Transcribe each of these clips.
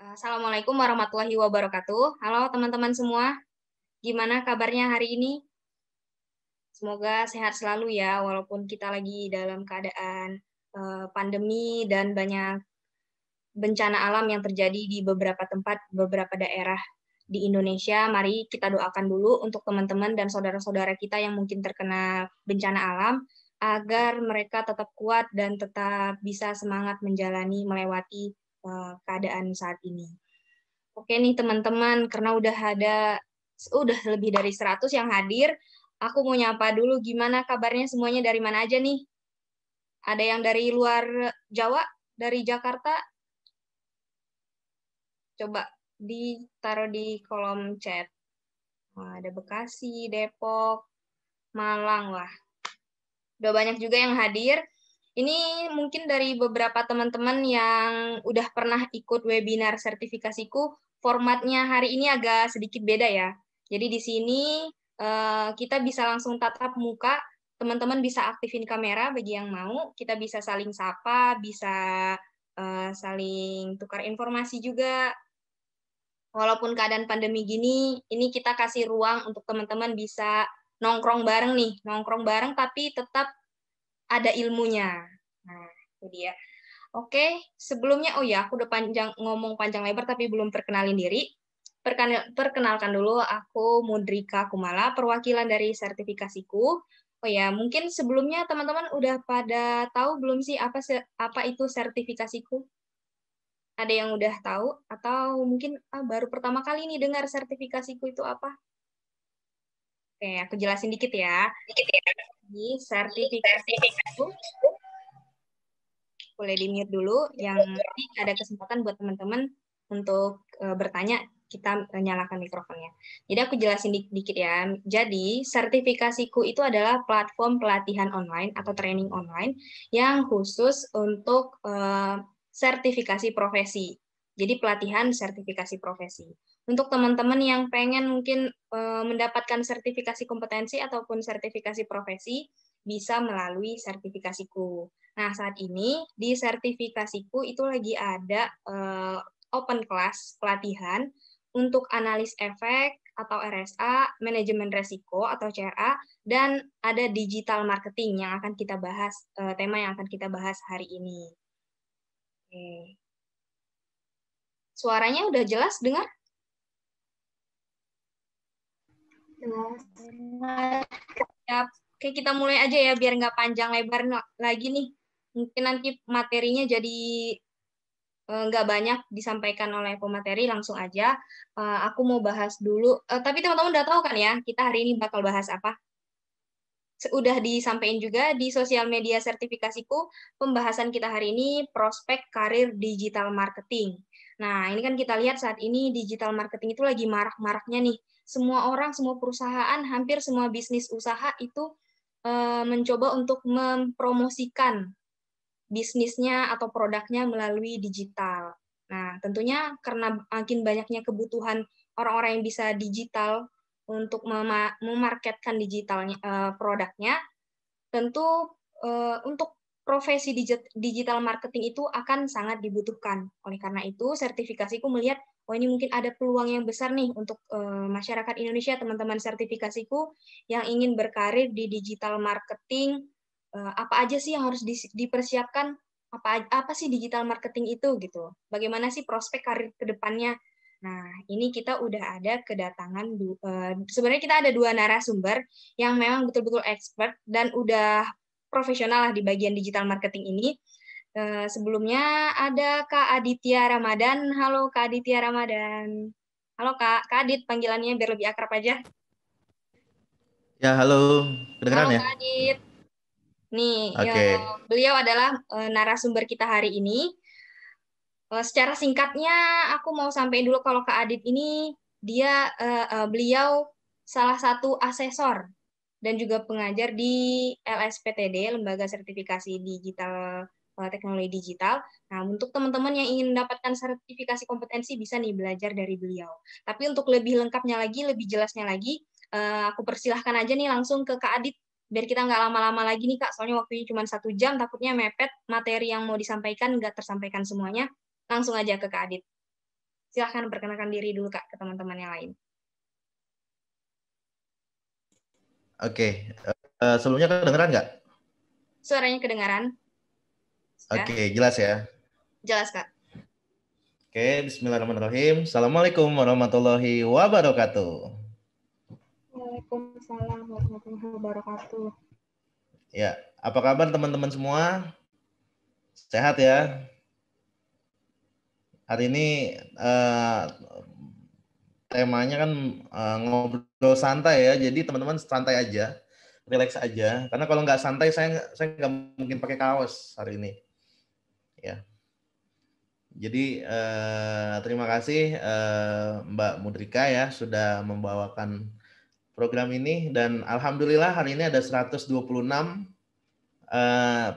Eh, Assalamualaikum warahmatullahi wabarakatuh. Halo teman-teman semua, gimana kabarnya hari ini? Semoga sehat selalu ya, walaupun kita lagi dalam keadaan eh, pandemi dan banyak bencana alam yang terjadi di beberapa tempat, beberapa daerah di Indonesia, mari kita doakan dulu untuk teman-teman dan saudara-saudara kita yang mungkin terkena bencana alam agar mereka tetap kuat dan tetap bisa semangat menjalani melewati Eh, keadaan saat ini. Oke nih teman-teman, karena udah ada udah lebih dari 100 yang hadir, aku mau nyapa dulu gimana kabarnya semuanya dari mana aja nih? Ada yang dari luar Jawa, dari Jakarta? Coba ditaruh di kolom chat. Wah, ada Bekasi, Depok, Malang, lah. Udah banyak juga yang hadir. Ini mungkin dari beberapa teman-teman yang udah pernah ikut webinar sertifikasiku, formatnya hari ini agak sedikit beda ya. Jadi di sini eh, kita bisa langsung tatap muka, teman-teman bisa aktifin kamera bagi yang mau, kita bisa saling sapa, bisa eh, saling tukar informasi juga. Walaupun keadaan pandemi gini, ini kita kasih ruang untuk teman-teman bisa nongkrong bareng nih, nongkrong bareng tapi tetap ada ilmunya. Nah, itu dia. Oke, sebelumnya oh ya aku udah panjang ngomong panjang lebar tapi belum perkenalin diri. perkenalkan dulu aku Mudrika Kumala, perwakilan dari sertifikasiku. Oh ya, mungkin sebelumnya teman-teman udah pada tahu belum sih apa apa itu sertifikasiku? Ada yang udah tahu atau mungkin ah, baru pertama kali nih dengar sertifikasiku itu apa? Oke, aku jelasin dikit ya. Dikit ya di sertifikasi itu boleh di mute dulu yang nanti ada kesempatan buat teman-teman untuk uh, bertanya kita eh, nyalakan mikrofonnya. Jadi aku jelasin dikit dikit ya. Jadi sertifikasiku itu adalah platform pelatihan online atau training online yang khusus untuk uh, sertifikasi profesi. Jadi pelatihan sertifikasi profesi. Untuk teman-teman yang pengen mungkin eh, mendapatkan sertifikasi kompetensi ataupun sertifikasi profesi, bisa melalui sertifikasiku. Nah, saat ini di sertifikasiku itu lagi ada eh, open class pelatihan untuk analis efek atau RSA, manajemen resiko atau CRA, dan ada digital marketing yang akan kita bahas, eh, tema yang akan kita bahas hari ini. Oke. Suaranya udah jelas dengar? Jelas. Ya, oke kita mulai aja ya biar nggak panjang lebar lagi nih. Mungkin nanti materinya jadi e, nggak banyak disampaikan oleh pemateri langsung aja e, aku mau bahas dulu e, tapi teman-teman udah tahu kan ya kita hari ini bakal bahas apa Sudah disampaikan juga di sosial media sertifikasiku pembahasan kita hari ini prospek karir digital marketing Nah, ini kan kita lihat saat ini digital marketing itu lagi marak-maraknya nih. Semua orang, semua perusahaan, hampir semua bisnis usaha itu e, mencoba untuk mempromosikan bisnisnya atau produknya melalui digital. Nah, tentunya karena makin banyaknya kebutuhan orang-orang yang bisa digital untuk memarketkan digitalnya eh, produknya, tentu eh, untuk profesi digital marketing itu akan sangat dibutuhkan. Oleh karena itu, sertifikasiku melihat, oh ini mungkin ada peluang yang besar nih untuk eh, masyarakat Indonesia, teman-teman sertifikasiku yang ingin berkarir di digital marketing, eh, apa aja sih yang harus dipersiapkan, apa apa sih digital marketing itu gitu. Bagaimana sih prospek karir ke depannya? Nah, ini kita udah ada kedatangan eh, sebenarnya kita ada dua narasumber yang memang betul-betul expert dan udah profesional lah di bagian digital marketing ini. Eh, sebelumnya ada Kak Aditya Ramadan. Halo Kak Aditya Ramadan. Halo Kak, Kak Adit panggilannya biar lebih akrab aja. Ya, halo. Kedengeran halo, ya? Kak Adit. Nih, okay. ya, beliau adalah eh, narasumber kita hari ini. Eh, secara singkatnya, aku mau sampaikan dulu kalau Kak Adit ini dia beliau salah satu asesor dan juga pengajar di LSPTD, Lembaga Sertifikasi Digital eh, Teknologi Digital. Nah, untuk teman-teman yang ingin mendapatkan sertifikasi kompetensi bisa nih belajar dari beliau. Tapi untuk lebih lengkapnya lagi, lebih jelasnya lagi, eh, aku persilahkan aja nih langsung ke Kak Adit biar kita nggak lama-lama lagi nih kak soalnya waktunya cuma satu jam takutnya mepet materi yang mau disampaikan nggak tersampaikan semuanya langsung aja ke kak Adit silahkan perkenalkan diri dulu kak ke teman-teman yang lain Oke, okay. uh, eh, sebelumnya kedengeran nggak? Suaranya kedengeran. Oke, okay, jelas ya? Jelas, Kak. Oke, okay, bismillahirrahmanirrahim. Assalamualaikum warahmatullahi wabarakatuh. Waalaikumsalam warahmatullahi wabarakatuh. Ya, apa kabar teman-teman semua? Sehat ya? Hari ini uh, temanya kan uh, ngobrol lo santai ya. Jadi teman-teman santai aja, relax aja. Karena kalau nggak santai saya saya nggak mungkin pakai kaos hari ini. Ya. Jadi eh, terima kasih eh, Mbak Mudrika ya sudah membawakan program ini dan alhamdulillah hari ini ada 126 eh,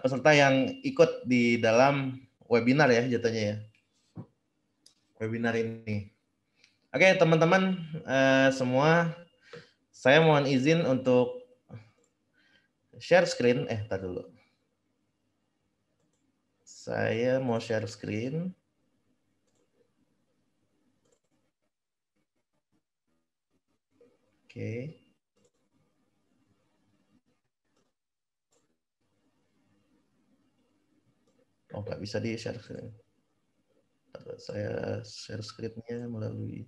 peserta yang ikut di dalam webinar ya jatuhnya ya. Webinar ini. Oke, teman-teman eh, semua saya mohon izin untuk share screen. Eh, tar dulu. Saya mau share screen. Oke. Okay. Oh, nggak bisa di share screen. Saya share screen-nya melalui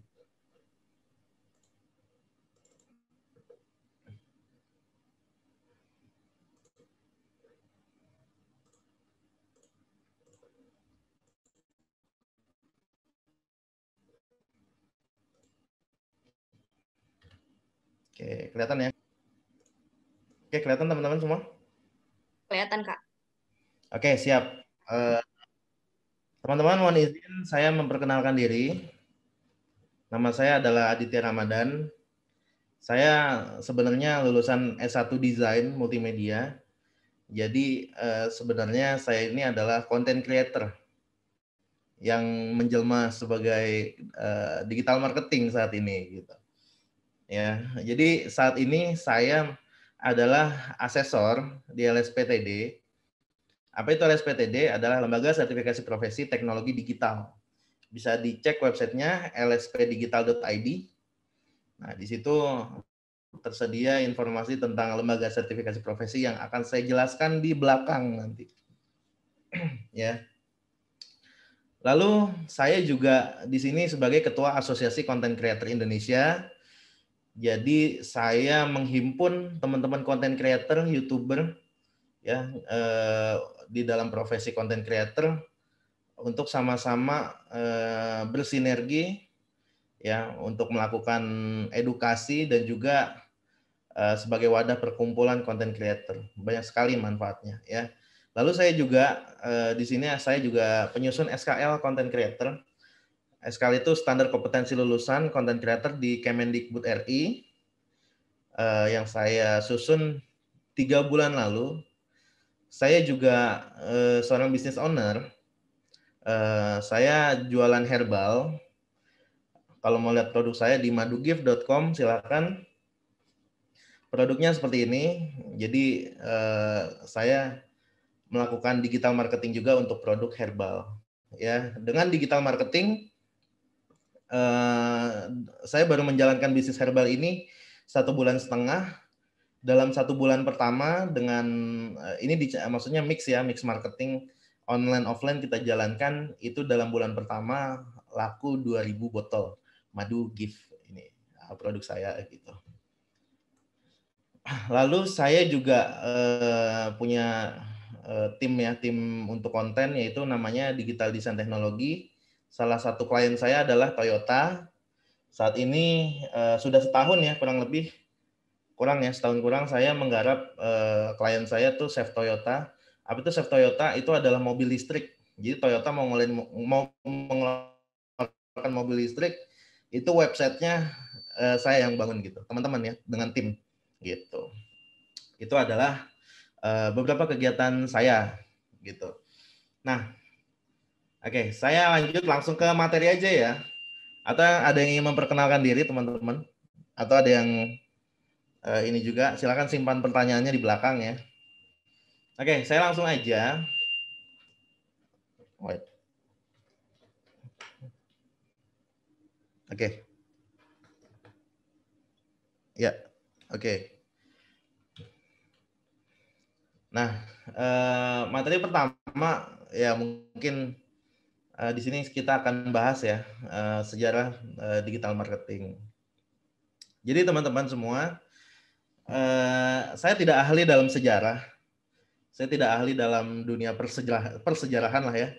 Oke, kelihatan ya? Oke, kelihatan teman-teman semua? Kelihatan, Kak. Oke, siap. Eh, teman-teman, uh, mohon izin saya memperkenalkan diri. Nama saya adalah Aditya Ramadan. Saya sebenarnya lulusan S1 Design Multimedia. Jadi uh, sebenarnya saya ini adalah content creator yang menjelma sebagai uh, digital marketing saat ini gitu. Ya, jadi saat ini saya adalah asesor di LSPTD. Apa itu LSPTD? Adalah Lembaga Sertifikasi Profesi Teknologi Digital. Bisa dicek websitenya lspdigital.id. Nah, di situ tersedia informasi tentang lembaga sertifikasi profesi yang akan saya jelaskan di belakang nanti. ya. Lalu saya juga di sini sebagai ketua Asosiasi Content Creator Indonesia jadi saya menghimpun teman-teman konten creator, youtuber, ya eh, di dalam profesi konten creator untuk sama-sama eh, bersinergi ya untuk melakukan edukasi dan juga eh, sebagai wadah perkumpulan konten creator banyak sekali manfaatnya ya. Lalu saya juga eh, di sini saya juga penyusun SKL konten creator SKL itu standar kompetensi lulusan content creator di Kemendikbud RI uh, eh, yang saya susun tiga bulan lalu. Saya juga uh, seorang business owner. Uh, saya jualan herbal. Kalau mau lihat produk saya di madugift.com silakan. Produknya seperti ini. Jadi uh, saya melakukan digital marketing juga untuk produk herbal. Ya, dengan digital marketing Eh, saya baru menjalankan bisnis herbal ini satu bulan setengah. Dalam satu bulan pertama dengan eh, ini di, maksudnya mix ya, mix marketing online offline kita jalankan itu dalam bulan pertama laku 2000 botol madu gift ini eh, produk saya gitu. Lalu saya juga uh, punya uh, tim ya, tim untuk konten yaitu namanya Digital Design Teknologi Salah satu klien saya adalah Toyota. Saat ini uh, sudah setahun ya kurang lebih kurang ya setahun kurang saya menggarap uh, klien saya tuh Chef Toyota. Apa itu Chef Toyota? Itu adalah mobil listrik. Jadi Toyota mau ngelain mau mengeluarkan mobil listrik itu websitenya uh, saya yang bangun gitu teman-teman ya dengan tim gitu itu adalah uh, beberapa kegiatan saya gitu nah Oke, saya lanjut langsung ke materi aja ya. Atau ada yang ingin memperkenalkan diri teman-teman? Atau ada yang uh, ini juga? Silakan simpan pertanyaannya di belakang ya. Oke, saya langsung aja. Wait. Oke. Ya, oke. Nah, eh, materi pertama ya mungkin Eh, di sini kita akan bahas ya eh, sejarah eh, digital marketing. Jadi teman-teman semua, saya tidak ahli dalam sejarah. Saya tidak ahli dalam dunia persejarahan lah ya.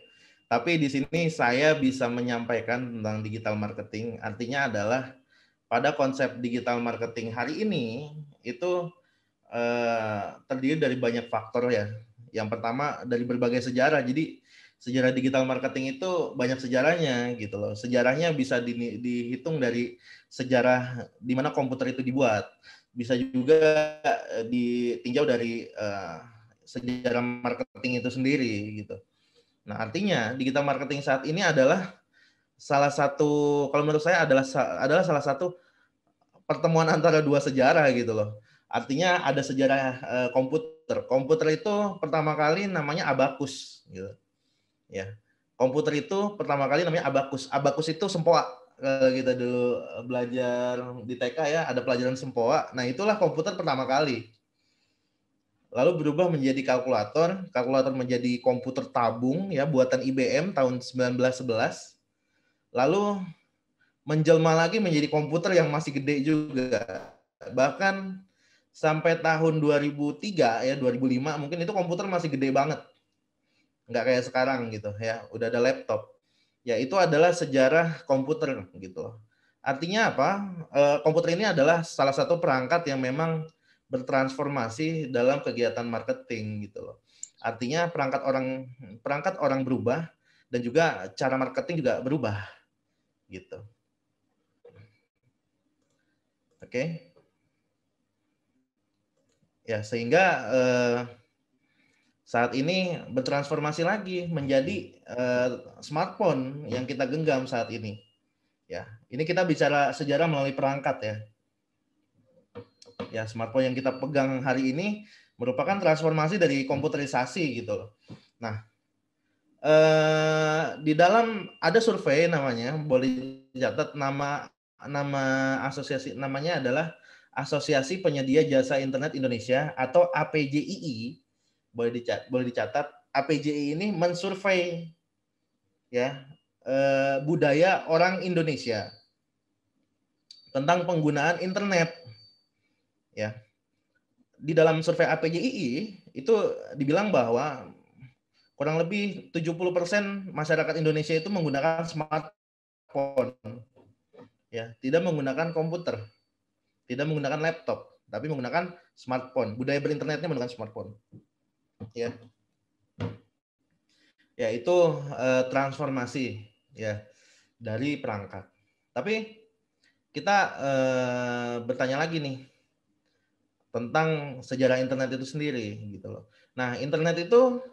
Tapi di sini saya bisa menyampaikan tentang digital marketing. Artinya adalah pada konsep digital marketing hari ini itu terdiri dari banyak faktor ya. Yang pertama dari berbagai sejarah. Jadi sejarah digital marketing itu banyak sejarahnya gitu loh. Sejarahnya bisa di, dihitung dari sejarah di mana komputer itu dibuat. Bisa juga eh, ditinjau dari uh, sejarah marketing itu sendiri gitu. Nah, artinya digital marketing saat ini adalah salah satu kalau menurut saya adalah adalah salah satu pertemuan antara dua sejarah gitu loh. Artinya ada sejarah uh, komputer. Komputer itu pertama kali namanya abacus, gitu ya komputer itu pertama kali namanya abakus abakus itu sempoa kita dulu eh, belajar di TK ya ada pelajaran sempoa nah itulah komputer pertama kali lalu berubah menjadi kalkulator kalkulator menjadi komputer tabung ya buatan IBM tahun 1911 lalu menjelma lagi menjadi komputer yang masih gede juga bahkan sampai tahun 2003 ya 2005 mungkin itu komputer masih gede banget nggak kayak sekarang gitu ya udah ada laptop ya itu adalah sejarah komputer gitu artinya apa eh, komputer ini adalah salah satu perangkat yang memang bertransformasi dalam kegiatan marketing gitu loh artinya perangkat orang perangkat orang berubah dan juga cara marketing juga berubah gitu oke okay? ya sehingga eh, saat ini bertransformasi lagi menjadi uh, smartphone yang kita genggam saat ini. Ya, ini kita bicara sejarah melalui perangkat ya. Ya, smartphone yang kita pegang hari ini merupakan transformasi dari komputerisasi gitu loh. Nah, eh, di dalam ada survei namanya, boleh dicatat nama nama asosiasi namanya adalah Asosiasi Penyedia Jasa Internet Indonesia atau APJII boleh dicat boleh dicatat APJI ini mensurvei ya eh, budaya orang Indonesia tentang penggunaan internet ya di dalam survei APJII itu dibilang bahwa kurang lebih 70% masyarakat Indonesia itu menggunakan smartphone. Ya, tidak menggunakan komputer. Tidak menggunakan laptop, tapi menggunakan smartphone. Budaya berinternetnya menggunakan smartphone ya yaitu eh, transformasi ya dari perangkat. Tapi kita eh, bertanya lagi nih tentang sejarah internet itu sendiri gitu loh. Nah, internet itu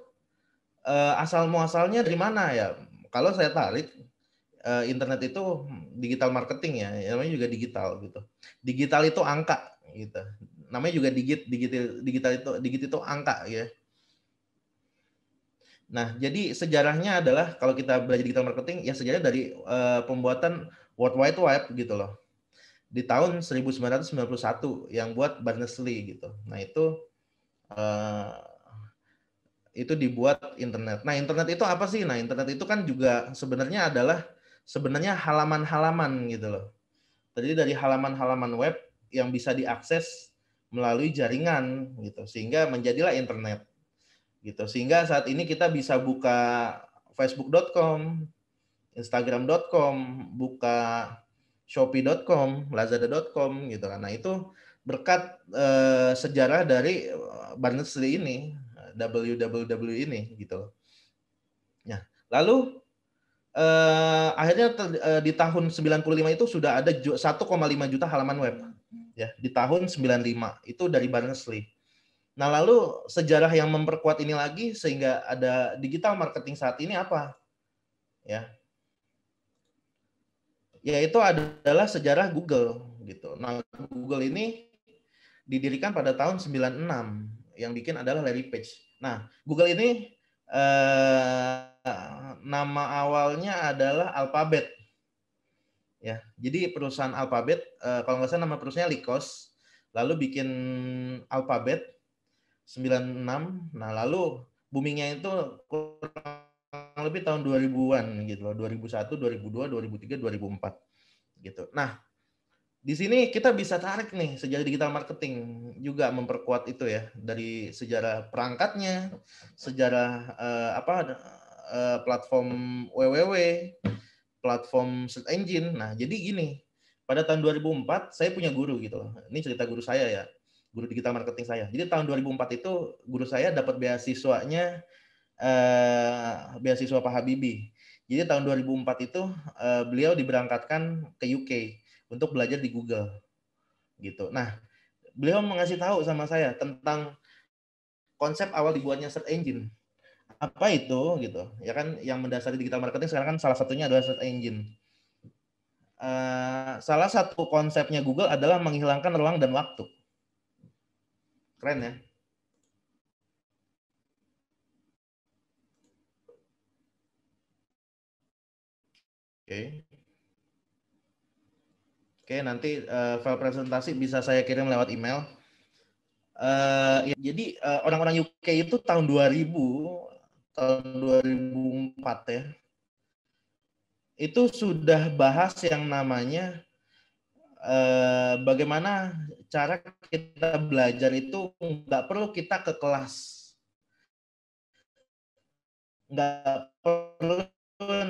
eh, asal muasalnya dari mana ya? Kalau saya tarik eh, internet itu digital marketing ya, ya, namanya juga digital gitu. Digital itu angka gitu. Namanya juga digit digital digital itu digit itu angka ya. Gitu Nah, jadi sejarahnya adalah kalau kita belajar digital marketing, ya sejarah dari uh, pembuatan World Wide Web gitu loh. Di tahun 1991 yang buat Berners-Lee gitu. Nah, itu uh, itu dibuat internet. Nah, internet itu apa sih? Nah, internet itu kan juga sebenarnya adalah sebenarnya halaman-halaman gitu loh. Terdiri dari halaman-halaman web yang bisa diakses melalui jaringan gitu. Sehingga menjadilah internet gitu sehingga saat ini kita bisa buka facebook.com instagram.com buka shopee.com lazada.com gitu kan nah itu berkat e, sejarah dari eh, Barnes Lee ini www ini gitu ya lalu eh, akhirnya ter, eh, di tahun 95 itu sudah ada 1,5 juta halaman web ya di tahun 95 itu dari Barnes Nah, lalu sejarah yang memperkuat ini lagi sehingga ada digital marketing saat ini apa? Ya. Yaitu adalah sejarah Google gitu. Nah, Google ini didirikan pada tahun 96. Yang bikin adalah Larry Page. Nah, Google ini eh, nama awalnya adalah Alphabet. Ya, jadi perusahaan Alphabet eh, kalau nggak salah nama perusahaannya Lycos, lalu bikin Alphabet 96. Nah, lalu boomingnya itu kurang lebih tahun 2000-an gitu loh, 2001, 2002, 2003, 2004 gitu. Nah, di sini kita bisa tarik nih sejarah digital marketing juga memperkuat itu ya dari sejarah perangkatnya, sejarah eh, apa eh, platform www, platform search engine. Nah, jadi gini, pada tahun 2004 saya punya guru gitu loh. Ini cerita guru saya ya guru digital marketing saya. Jadi tahun 2004 itu guru saya dapat beasiswanya eh, beasiswa Pak Habibie. Jadi tahun 2004 itu eh, beliau diberangkatkan ke UK untuk belajar di Google. Gitu. Nah, beliau mengasih tahu sama saya tentang konsep awal dibuatnya search engine. Apa itu gitu? Ya kan yang mendasari digital marketing sekarang kan salah satunya adalah search engine. Uh, salah satu konsepnya Google adalah menghilangkan ruang dan waktu Keren ya. Oke. Oke, nanti uh, file presentasi bisa saya kirim lewat email. Uh, ya, jadi uh, orang-orang UK itu tahun 2000, tahun 2004 ya, itu sudah bahas yang namanya eh, bagaimana cara kita belajar itu nggak perlu kita ke kelas, nggak perlu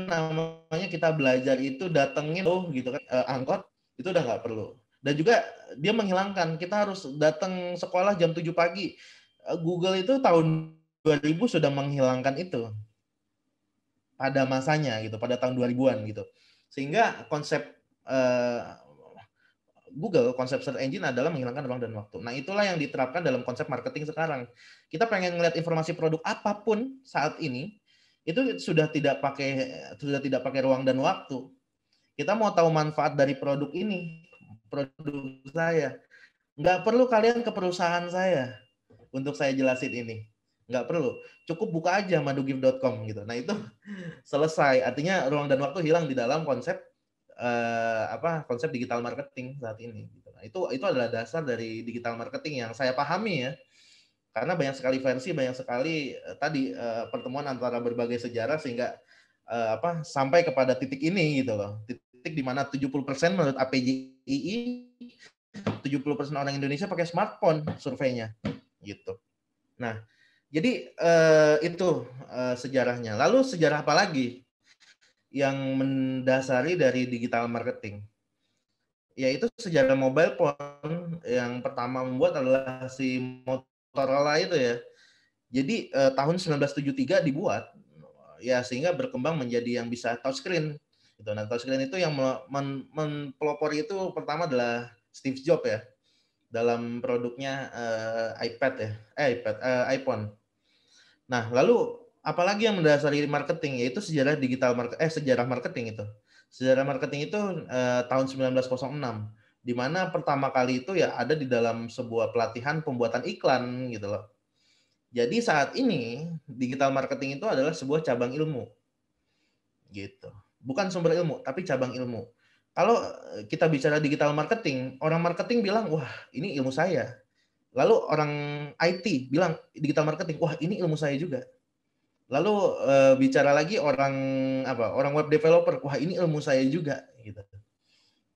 namanya kita belajar itu datengin oh gitu kan eh, angkot itu udah nggak perlu. Dan juga dia menghilangkan kita harus datang sekolah jam 7 pagi. Eh, Google itu tahun 2000 sudah menghilangkan itu pada masanya gitu, pada tahun 2000-an gitu. Sehingga konsep eh, Google, konsep search engine adalah menghilangkan ruang dan waktu. Nah, itulah yang diterapkan dalam konsep marketing sekarang. Kita pengen ngelihat informasi produk apapun saat ini, itu sudah tidak pakai sudah tidak pakai ruang dan waktu. Kita mau tahu manfaat dari produk ini, produk saya. Nggak perlu kalian ke perusahaan saya untuk saya jelasin ini. Nggak perlu. Cukup buka aja madugif.com gitu. Nah, itu selesai. Artinya ruang dan waktu hilang di dalam konsep uh, apa konsep digital marketing saat ini. Gitu. Nah, itu itu adalah dasar dari digital marketing yang saya pahami ya. Karena banyak sekali versi, banyak sekali uh, tadi uh, pertemuan antara berbagai sejarah sehingga uh, apa sampai kepada titik ini gitu loh. Titik di mana 70% menurut APJII 70% orang Indonesia pakai smartphone surveinya gitu. Nah, jadi uh, itu uh, sejarahnya. Lalu sejarah apa lagi? yang mendasari dari digital marketing yaitu sejarah mobile phone yang pertama membuat adalah si Motorola itu ya. Jadi eh, tahun 1973 dibuat ya sehingga berkembang menjadi yang bisa touchscreen. Gitu. Nah, touchscreen itu yang mempelopori itu pertama adalah Steve Jobs ya dalam produknya eh, iPad ya, eh iPad, eh, iPhone. Nah, lalu apalagi yang mendasari marketing yaitu sejarah digital market eh sejarah marketing itu. Sejarah marketing itu eh, tahun 1906 di mana pertama kali itu ya ada di dalam sebuah pelatihan pembuatan iklan gitu loh. Jadi saat ini digital marketing itu adalah sebuah cabang ilmu. Gitu. Bukan sumber ilmu, tapi cabang ilmu. Kalau eh, kita bicara digital marketing, orang marketing bilang, "Wah, ini ilmu saya." Lalu orang IT bilang digital marketing, "Wah, ini ilmu saya juga." Lalu e, bicara lagi orang apa? Orang web developer, wah ini ilmu saya juga gitu.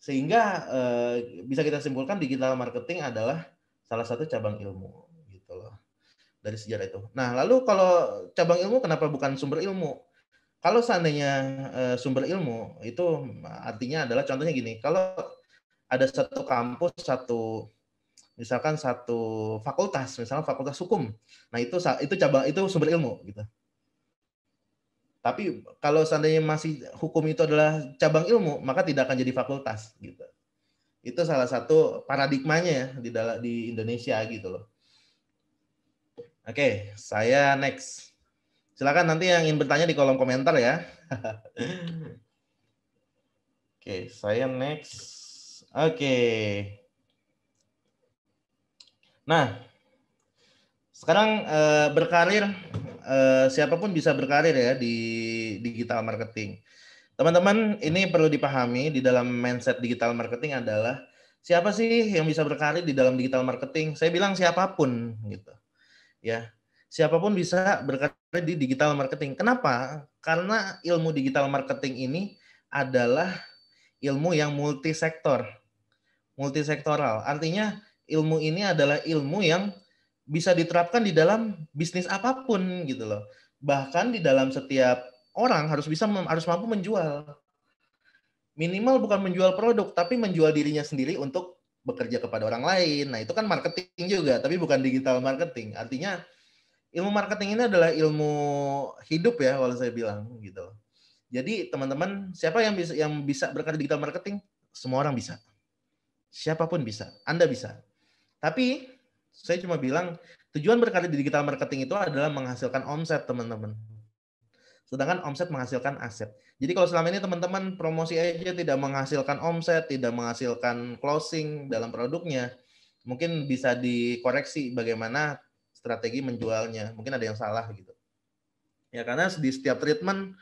Sehingga e, bisa kita simpulkan digital marketing adalah salah satu cabang ilmu gitu loh. Dari sejarah itu. Nah, lalu kalau cabang ilmu kenapa bukan sumber ilmu? Kalau seandainya e, sumber ilmu itu artinya adalah contohnya gini, kalau ada satu kampus, satu misalkan satu fakultas, misalnya fakultas hukum. Nah, itu itu cabang itu sumber ilmu gitu. Tapi kalau seandainya masih hukum itu adalah cabang ilmu, maka tidak akan jadi fakultas gitu. Itu salah satu paradigmanya ya di dalam di Indonesia gitu loh. Oke, saya next. Silakan nanti yang ingin bertanya di kolom komentar ya. Oke, saya next. Oke. Nah, sekarang eh, berkarir eh, siapapun bisa berkarir ya di digital marketing. Teman-teman, ini perlu dipahami di dalam mindset digital marketing adalah siapa sih yang bisa berkarir di dalam digital marketing? Saya bilang siapapun gitu. Ya. Siapapun bisa berkarir di digital marketing. Kenapa? Karena ilmu digital marketing ini adalah ilmu yang multisektor. Multisektoral. Artinya ilmu ini adalah ilmu yang bisa diterapkan di dalam bisnis apapun gitu loh. Bahkan di dalam setiap orang harus bisa harus mampu menjual. Minimal bukan menjual produk tapi menjual dirinya sendiri untuk bekerja kepada orang lain. Nah, itu kan marketing juga tapi bukan digital marketing. Artinya ilmu marketing ini adalah ilmu hidup ya kalau saya bilang gitu. Jadi teman-teman, siapa yang bisa yang bisa berkarya digital marketing? Semua orang bisa. Siapapun bisa. Anda bisa. Tapi saya cuma bilang tujuan berkarya di digital marketing itu adalah menghasilkan omset, teman-teman. Sedangkan omset menghasilkan aset. Jadi kalau selama ini teman-teman promosi aja tidak menghasilkan omset, tidak menghasilkan closing dalam produknya, mungkin bisa dikoreksi bagaimana strategi menjualnya. Mungkin ada yang salah gitu. Ya karena di setiap treatment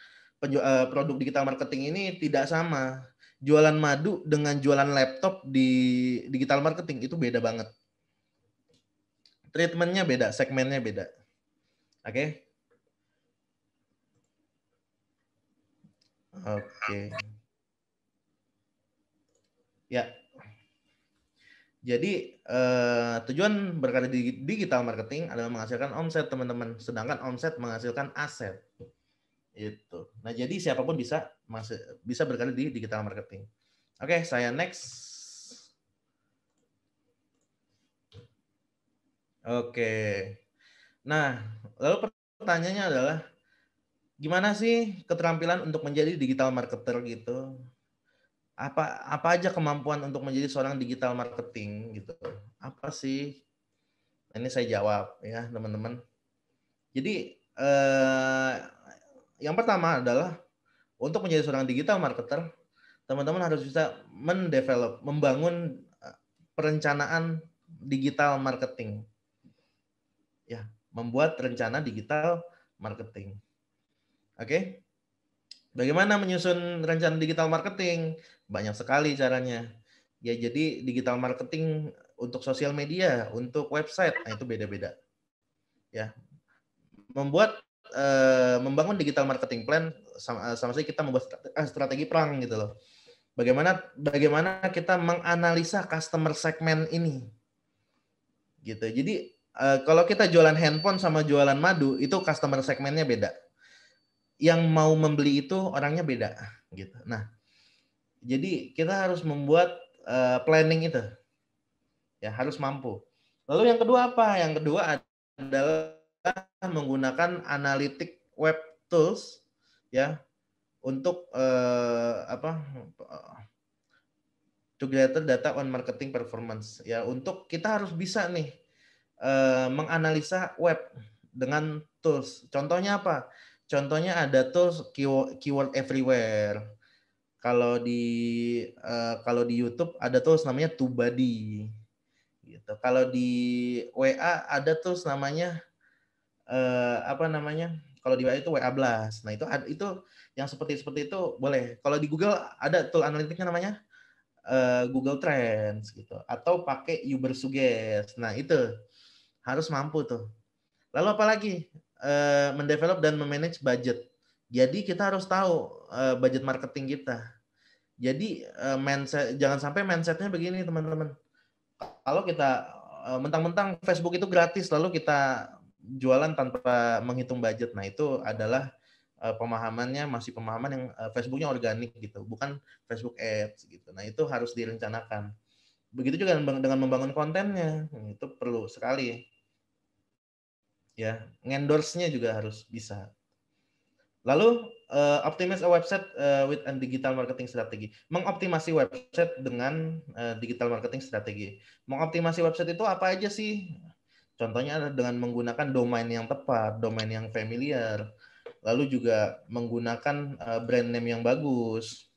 eh, produk digital marketing ini tidak sama. Jualan madu dengan jualan laptop di digital marketing itu beda banget treatmentnya beda, segmennya beda. Oke? Okay? Oke. Okay. Ya. Jadi eh, tujuan berkarya di digital marketing adalah menghasilkan omset teman-teman. Sedangkan omset menghasilkan aset. Itu. Nah jadi siapapun bisa bisa berkarya di digital marketing. Oke, okay, saya next. Oke. Nah, lalu pertanyaannya adalah gimana sih keterampilan untuk menjadi digital marketer gitu? Apa apa aja kemampuan untuk menjadi seorang digital marketing gitu? Apa sih? Nah, ini saya jawab ya, teman-teman. Jadi eh, yang pertama adalah untuk menjadi seorang digital marketer, teman-teman harus bisa mendevelop, membangun eh, perencanaan digital marketing ya membuat rencana digital marketing. Oke. Bagaimana menyusun rencana digital marketing? Banyak sekali caranya. Ya jadi digital marketing untuk sosial media, untuk website, nah itu beda-beda. Ya. Membuat eh, membangun digital marketing plan sama, sama saja kita membuat strategi, eh, strategi perang gitu loh. Bagaimana bagaimana kita menganalisa customer segmen ini. Gitu. Jadi Eh, kalau kita jualan handphone sama jualan madu itu customer segmennya beda. Yang mau membeli itu orangnya beda gitu. Nah, jadi kita harus membuat uh, planning itu. Ya, harus mampu. Lalu yang kedua apa? Yang kedua adalah menggunakan analitik web tools ya untuk uh, apa to gather data on marketing performance ya untuk kita harus bisa nih Eh, menganalisa web dengan tools. Contohnya apa? Contohnya ada tools keyword, everywhere. Kalau di eh, kalau di YouTube ada tools namanya Tubadi. Gitu. Kalau di WA ada tools namanya eh, apa namanya? Kalau di WA itu WA Blast. Nah, itu itu yang seperti seperti itu boleh. Kalau di Google ada tool analitiknya namanya Google Trends gitu atau pakai Uber Suggest. Nah, itu harus mampu tuh. Lalu apalagi uh, eh, mendevelop dan memanage budget. Jadi kita harus tahu uh, budget marketing kita. Jadi uh, mindset jangan sampai mindsetnya begini teman-teman. Kalau kita mentang-mentang Facebook itu gratis lalu kita jualan tanpa menghitung budget. Nah, itu adalah uh, pemahamannya masih pemahaman yang uh, Facebooknya organik gitu, bukan Facebook Ads gitu. Nah, itu harus direncanakan. Begitu juga dengan membangun kontennya, nah, itu perlu sekali ya endorse-nya juga harus bisa lalu uh, optimize a website uh, with a digital marketing strategy mengoptimasi website dengan uh, digital marketing strategy mengoptimasi website itu apa aja sih contohnya adalah dengan menggunakan domain yang tepat domain yang familiar lalu juga menggunakan uh, brand name yang bagus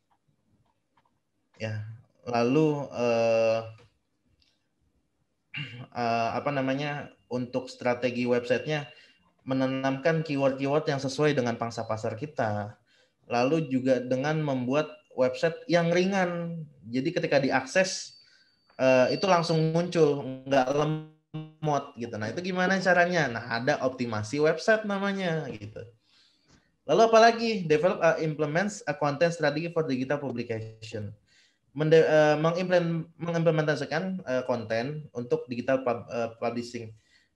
ya lalu uh, uh, apa namanya untuk strategi websitenya menanamkan keyword-keyword yang sesuai dengan pangsa pasar kita. Lalu juga dengan membuat website yang ringan. Jadi ketika diakses eh, itu langsung muncul, nggak lemot gitu. Nah itu gimana caranya? Nah ada optimasi website namanya gitu. Lalu apalagi develop uh, implements a content strategy for digital publication. uh, mengimplementasikan uh, konten untuk digital pub, uh, publishing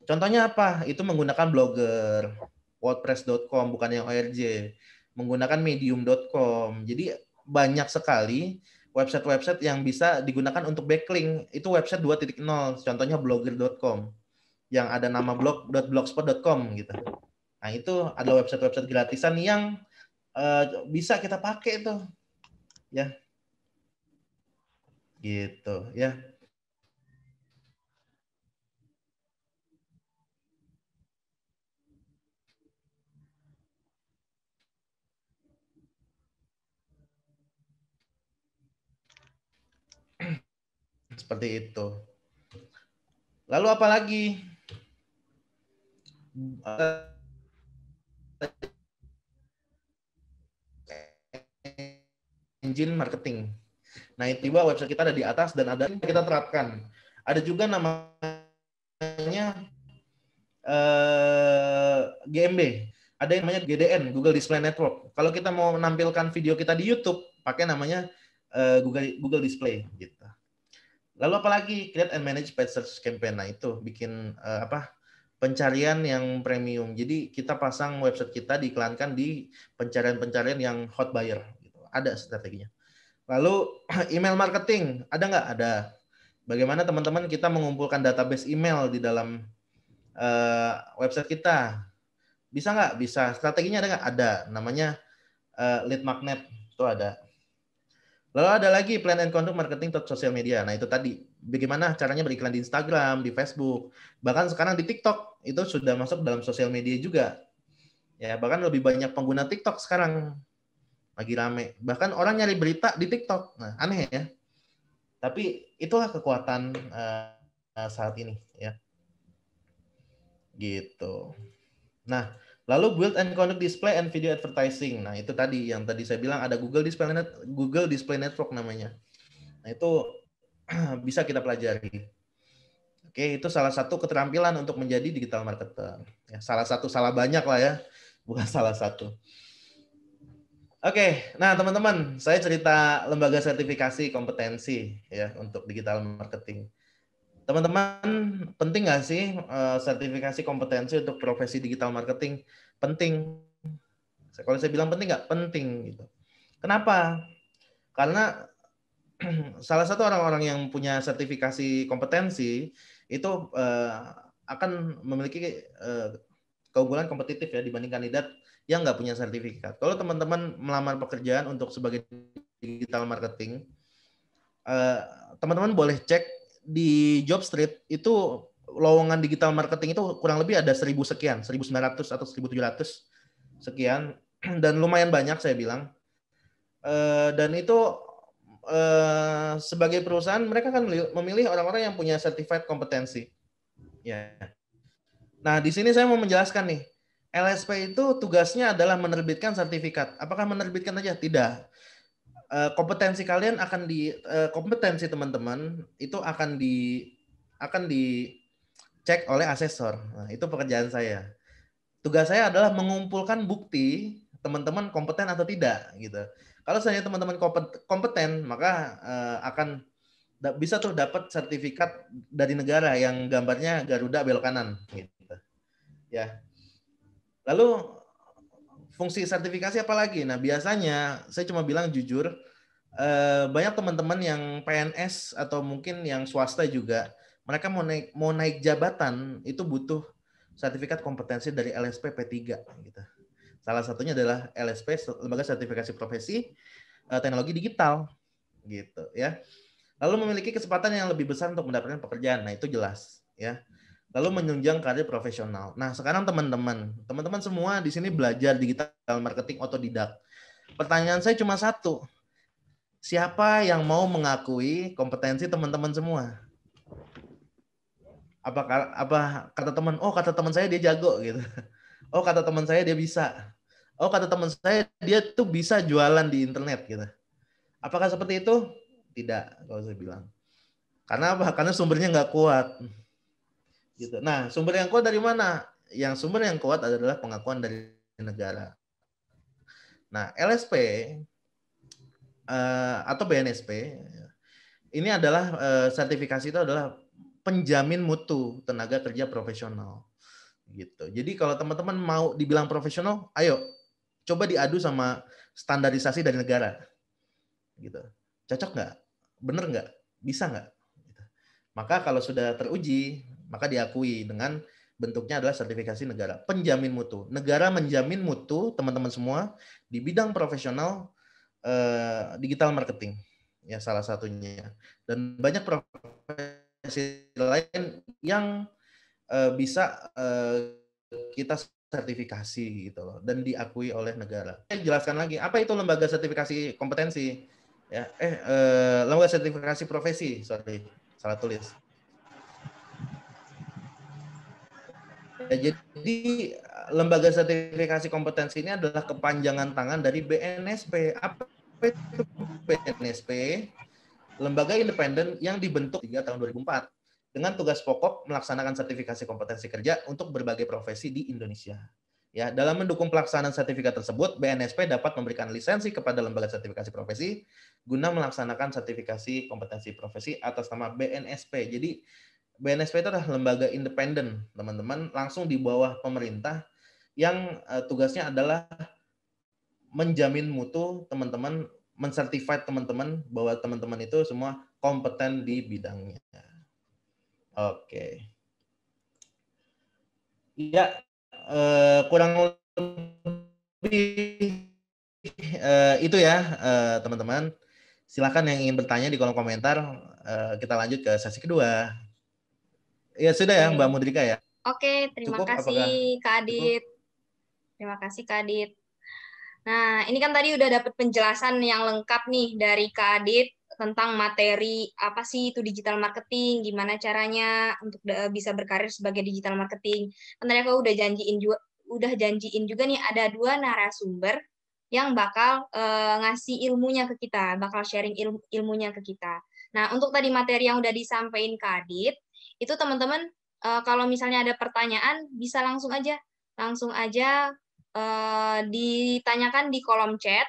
Contohnya apa? Itu menggunakan blogger, wordpress.com bukan yang ORJ, menggunakan medium.com. Jadi banyak sekali website-website yang bisa digunakan untuk backlink. Itu website 2.0, contohnya blogger.com yang ada nama blog.blogspot.com gitu. Nah, itu adalah website-website gratisan yang uh, bisa kita pakai itu, Ya. Gitu, ya. Seperti itu. Lalu apa lagi? Engine marketing. Nah, itu juga website kita ada di atas dan ada kita terapkan. Ada juga namanya eh, GMB. Ada yang namanya GDN, Google Display Network. Kalau kita mau menampilkan video kita di YouTube, pakai namanya eh, Google Google Display gitu. Lalu apalagi create and manage paid search campaign. Nah itu bikin uh, apa pencarian yang premium. Jadi kita pasang website kita diiklankan di pencarian-pencarian yang hot buyer. Gitu. Ada strateginya. Lalu email marketing ada nggak? Ada. Bagaimana teman-teman kita mengumpulkan database email di dalam uh, website kita? Bisa nggak? Bisa. Strateginya ada nggak? Ada. Namanya uh, lead magnet itu ada Lalu ada lagi plan and content marketing untuk sosial media. Nah itu tadi bagaimana caranya beriklan di Instagram, di Facebook, bahkan sekarang di TikTok itu sudah masuk dalam sosial media juga. Ya bahkan lebih banyak pengguna TikTok sekarang lagi rame. Bahkan orang nyari berita di TikTok. Nah aneh ya. Tapi itulah kekuatan uh, saat ini ya. Gitu. Nah Lalu build and conduct display and video advertising. Nah, itu tadi yang tadi saya bilang ada Google Display Net Google Display Network namanya. Nah, itu bisa kita pelajari. Oke, itu salah satu keterampilan untuk menjadi digital marketer. Ya, salah satu salah banyak lah ya, bukan salah satu. Oke, nah teman-teman, saya cerita lembaga sertifikasi kompetensi ya untuk digital marketing. Teman-teman, hmm. penting nggak sih eh, sertifikasi kompetensi untuk profesi digital marketing? Penting. Kalau saya bilang penting nggak? Penting. gitu. Kenapa? Karena salah satu orang-orang yang punya sertifikasi kompetensi itu eh, akan memiliki eh, keunggulan kompetitif ya dibanding kandidat yang nggak punya sertifikat. Kalau teman-teman melamar pekerjaan untuk sebagai digital marketing, teman -teman boleh cek di Job Street itu lowongan digital marketing itu kurang lebih ada 1000 sekian, 1900 atau 1700 sekian dan lumayan banyak saya bilang. Eh, dan itu eh, sebagai perusahaan mereka kan memilih orang-orang yang punya certified kompetensi. Ya. Nah, di sini saya mau menjelaskan nih. LSP itu tugasnya adalah menerbitkan sertifikat. Apakah menerbitkan aja? Tidak. Eh, kompetensi kalian akan di eh, kompetensi teman-teman itu akan di akan dicek oleh asesor. Nah, itu pekerjaan saya. Tugas saya adalah mengumpulkan bukti teman-teman kompeten atau tidak gitu. Kalau saya teman-teman kompeten, maka uh, akan bisa tuh dapat sertifikat dari negara yang gambarnya Garuda belok kanan gitu. Ya. Lalu fungsi sertifikasi apa lagi? Nah, biasanya saya cuma bilang jujur, eh, banyak teman-teman yang PNS atau mungkin yang swasta juga, mereka mau naik mau naik jabatan itu butuh sertifikat kompetensi dari LSP P3 gitu. Salah satunya adalah LSP Lembaga Sertifikasi Profesi eh, Teknologi Digital gitu ya. Lalu memiliki kesempatan yang lebih besar untuk mendapatkan pekerjaan. Nah, itu jelas ya lalu menunjang karir profesional. Nah, sekarang teman-teman, teman-teman semua di sini belajar digital marketing otodidak. Pertanyaan saya cuma satu. Siapa yang mau mengakui kompetensi teman-teman semua? Apa apa kata teman, oh kata teman saya dia jago gitu. Oh kata teman saya dia bisa. Oh kata teman saya dia tuh bisa jualan di internet gitu. Apakah seperti itu? Tidak, kalau saya bilang. Karena apa? Karena sumbernya nggak kuat gitu. Nah, sumber yang kuat dari mana? Yang sumber yang kuat adalah pengakuan dari negara. Nah, LSP uh, eh, atau BNSP ini adalah uh, sertifikasi itu adalah penjamin mutu tenaga kerja profesional gitu. Jadi kalau teman-teman mau dibilang profesional, ayo coba diadu sama standarisasi dari negara gitu. Cocok nggak? Bener nggak? Bisa nggak? Gitu. Maka kalau sudah teruji maka diakui dengan bentuknya adalah sertifikasi negara. Penjamin mutu. Negara menjamin mutu teman-teman semua di bidang profesional eh, digital marketing. Ya salah satunya. Dan banyak profesi lain yang eh, bisa eh, kita sertifikasi gitu loh dan diakui oleh negara. Saya eh, jelaskan lagi apa itu lembaga sertifikasi kompetensi ya eh, eh lembaga sertifikasi profesi sorry salah tulis Nah, jadi lembaga sertifikasi kompetensi ini adalah kepanjangan tangan dari BNSP. Apa itu BNSP? Lembaga independen yang dibentuk 3 tahun 2004 dengan tugas pokok melaksanakan sertifikasi kompetensi kerja untuk berbagai profesi di Indonesia. Ya, dalam mendukung pelaksanaan sertifikat tersebut, BNSP dapat memberikan lisensi kepada lembaga sertifikasi profesi guna melaksanakan sertifikasi kompetensi profesi atas nama BNSP. Jadi BNSP itu adalah lembaga independen, teman-teman, langsung di bawah pemerintah yang eh, tugasnya adalah menjamin mutu teman-teman, mensertifikat teman-teman bahwa teman-teman itu semua kompeten di bidangnya. Oke. Okay. Ya, eh, kurang lebih eh, itu ya, teman-teman. Silakan yang ingin bertanya di kolom komentar, kita lanjut ke sesi kedua. Ya sudah ya Mbak Mudrika ya. Oke, terima Cukup, kasih apakah? Kak Adit. Cukup? Terima kasih Kak Adit. Nah, ini kan tadi udah dapat penjelasan yang lengkap nih dari Kak Adit tentang materi apa sih itu digital marketing, gimana caranya untuk bisa berkarir sebagai digital marketing. Kan tadi aku udah janjiin juga udah janjiin juga nih ada dua narasumber yang bakal uh, ngasih ilmunya ke kita, bakal sharing ilmu ilmunya ke kita. Nah, untuk tadi materi yang udah disampaikan Kak Adit, itu teman-teman uh, kalau misalnya ada pertanyaan bisa langsung aja langsung aja uh, ditanyakan di kolom chat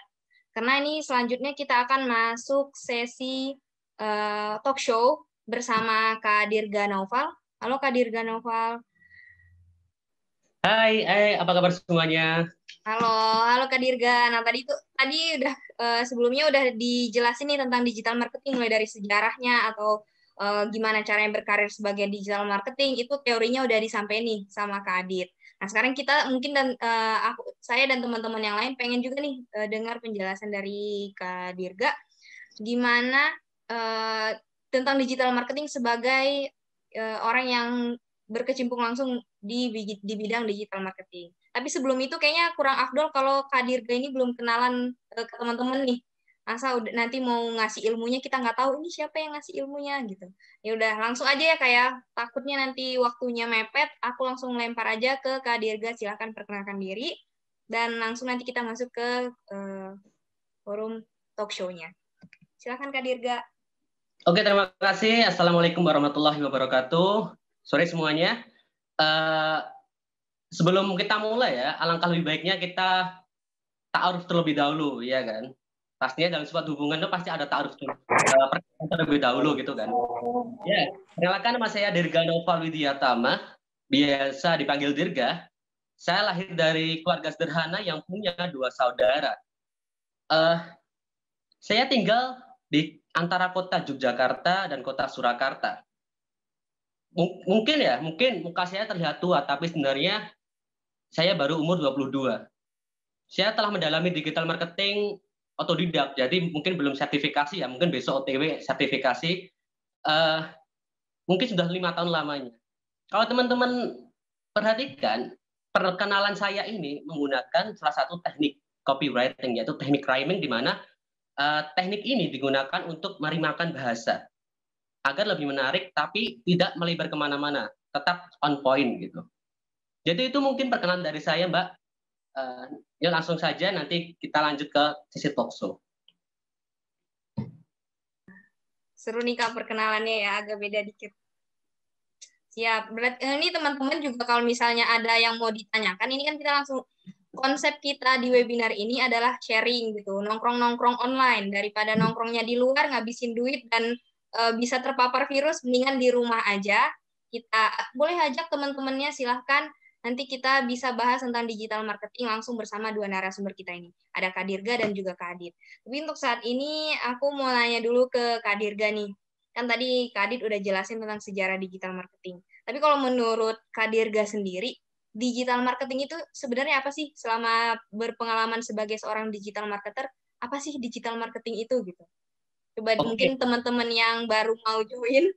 karena ini selanjutnya kita akan masuk sesi uh, talk show bersama Kak Dirga Noval. Halo Kak Dirga Noval. Hai, hai, apa kabar semuanya? Halo, halo Kak Dirga. Nah tadi itu tadi udah uh, sebelumnya udah dijelasin nih tentang digital marketing mulai dari sejarahnya atau uh, gimana caranya berkarir sebagai digital marketing itu teorinya udah disampaikan nih sama Kak Adit. Nah, sekarang kita mungkin dan uh, aku saya dan teman-teman yang lain pengen juga nih uh, dengar penjelasan dari Kak Dirga gimana uh, tentang digital marketing sebagai uh, orang yang berkecimpung langsung di di bidang digital marketing. Tapi sebelum itu kayaknya kurang afdol kalau Kak Dirga ini belum kenalan ke teman-teman nih asal udah nanti mau ngasih ilmunya kita nggak tahu ini siapa yang ngasih ilmunya gitu ya udah langsung aja ya kayak ya. takutnya nanti waktunya mepet aku langsung lempar aja ke Kak Dirga silahkan perkenalkan diri dan langsung nanti kita masuk ke uh, forum talk show-nya silahkan Kak Dirga oke terima kasih assalamualaikum warahmatullahi wabarakatuh sore semuanya uh, sebelum kita mulai ya alangkah lebih baiknya kita ta'aruf terlebih dahulu ya kan pastinya dalam suatu hubungan itu pasti ada taruh uh, terlebih dahulu gitu kan. Ya, yeah. relakan nama saya Dirga Noval Widiatama, biasa dipanggil Dirga. Saya lahir dari keluarga sederhana yang punya dua saudara. Uh, saya tinggal di antara kota Yogyakarta dan kota Surakarta. M mungkin ya, mungkin muka saya terlihat tua, tapi sebenarnya saya baru umur 22. Saya telah mendalami digital marketing otodidak jadi mungkin belum sertifikasi ya mungkin besok OTW sertifikasi uh, mungkin sudah lima tahun lamanya kalau teman-teman perhatikan perkenalan saya ini menggunakan salah satu teknik copywriting yaitu teknik rhyming di mana uh, teknik ini digunakan untuk merimakan bahasa agar lebih menarik tapi tidak melebar kemana-mana tetap on point gitu jadi itu mungkin perkenalan dari saya mbak uh, eh, ini langsung saja nanti kita lanjut ke sesi talkshow. Seru nih Kak perkenalannya ya, agak beda dikit. Siap. Berat, eh, ini teman-teman juga kalau misalnya ada yang mau ditanyakan, ini kan kita langsung konsep kita di webinar ini adalah sharing gitu, nongkrong-nongkrong online daripada nongkrongnya di luar ngabisin duit dan e, bisa terpapar virus, mendingan di rumah aja. Kita boleh ajak teman-temannya silahkan nanti kita bisa bahas tentang digital marketing langsung bersama dua narasumber kita ini. Ada Kak Dirga dan juga Kak Adit. Tapi untuk saat ini aku mau nanya dulu ke Kak Dirga nih. Kan tadi Kak Adit udah jelasin tentang sejarah digital marketing. Tapi kalau menurut Kak Dirga sendiri, digital marketing itu sebenarnya apa sih selama berpengalaman sebagai seorang digital marketer? Apa sih digital marketing itu gitu? Coba okay. mungkin teman-teman yang baru mau join,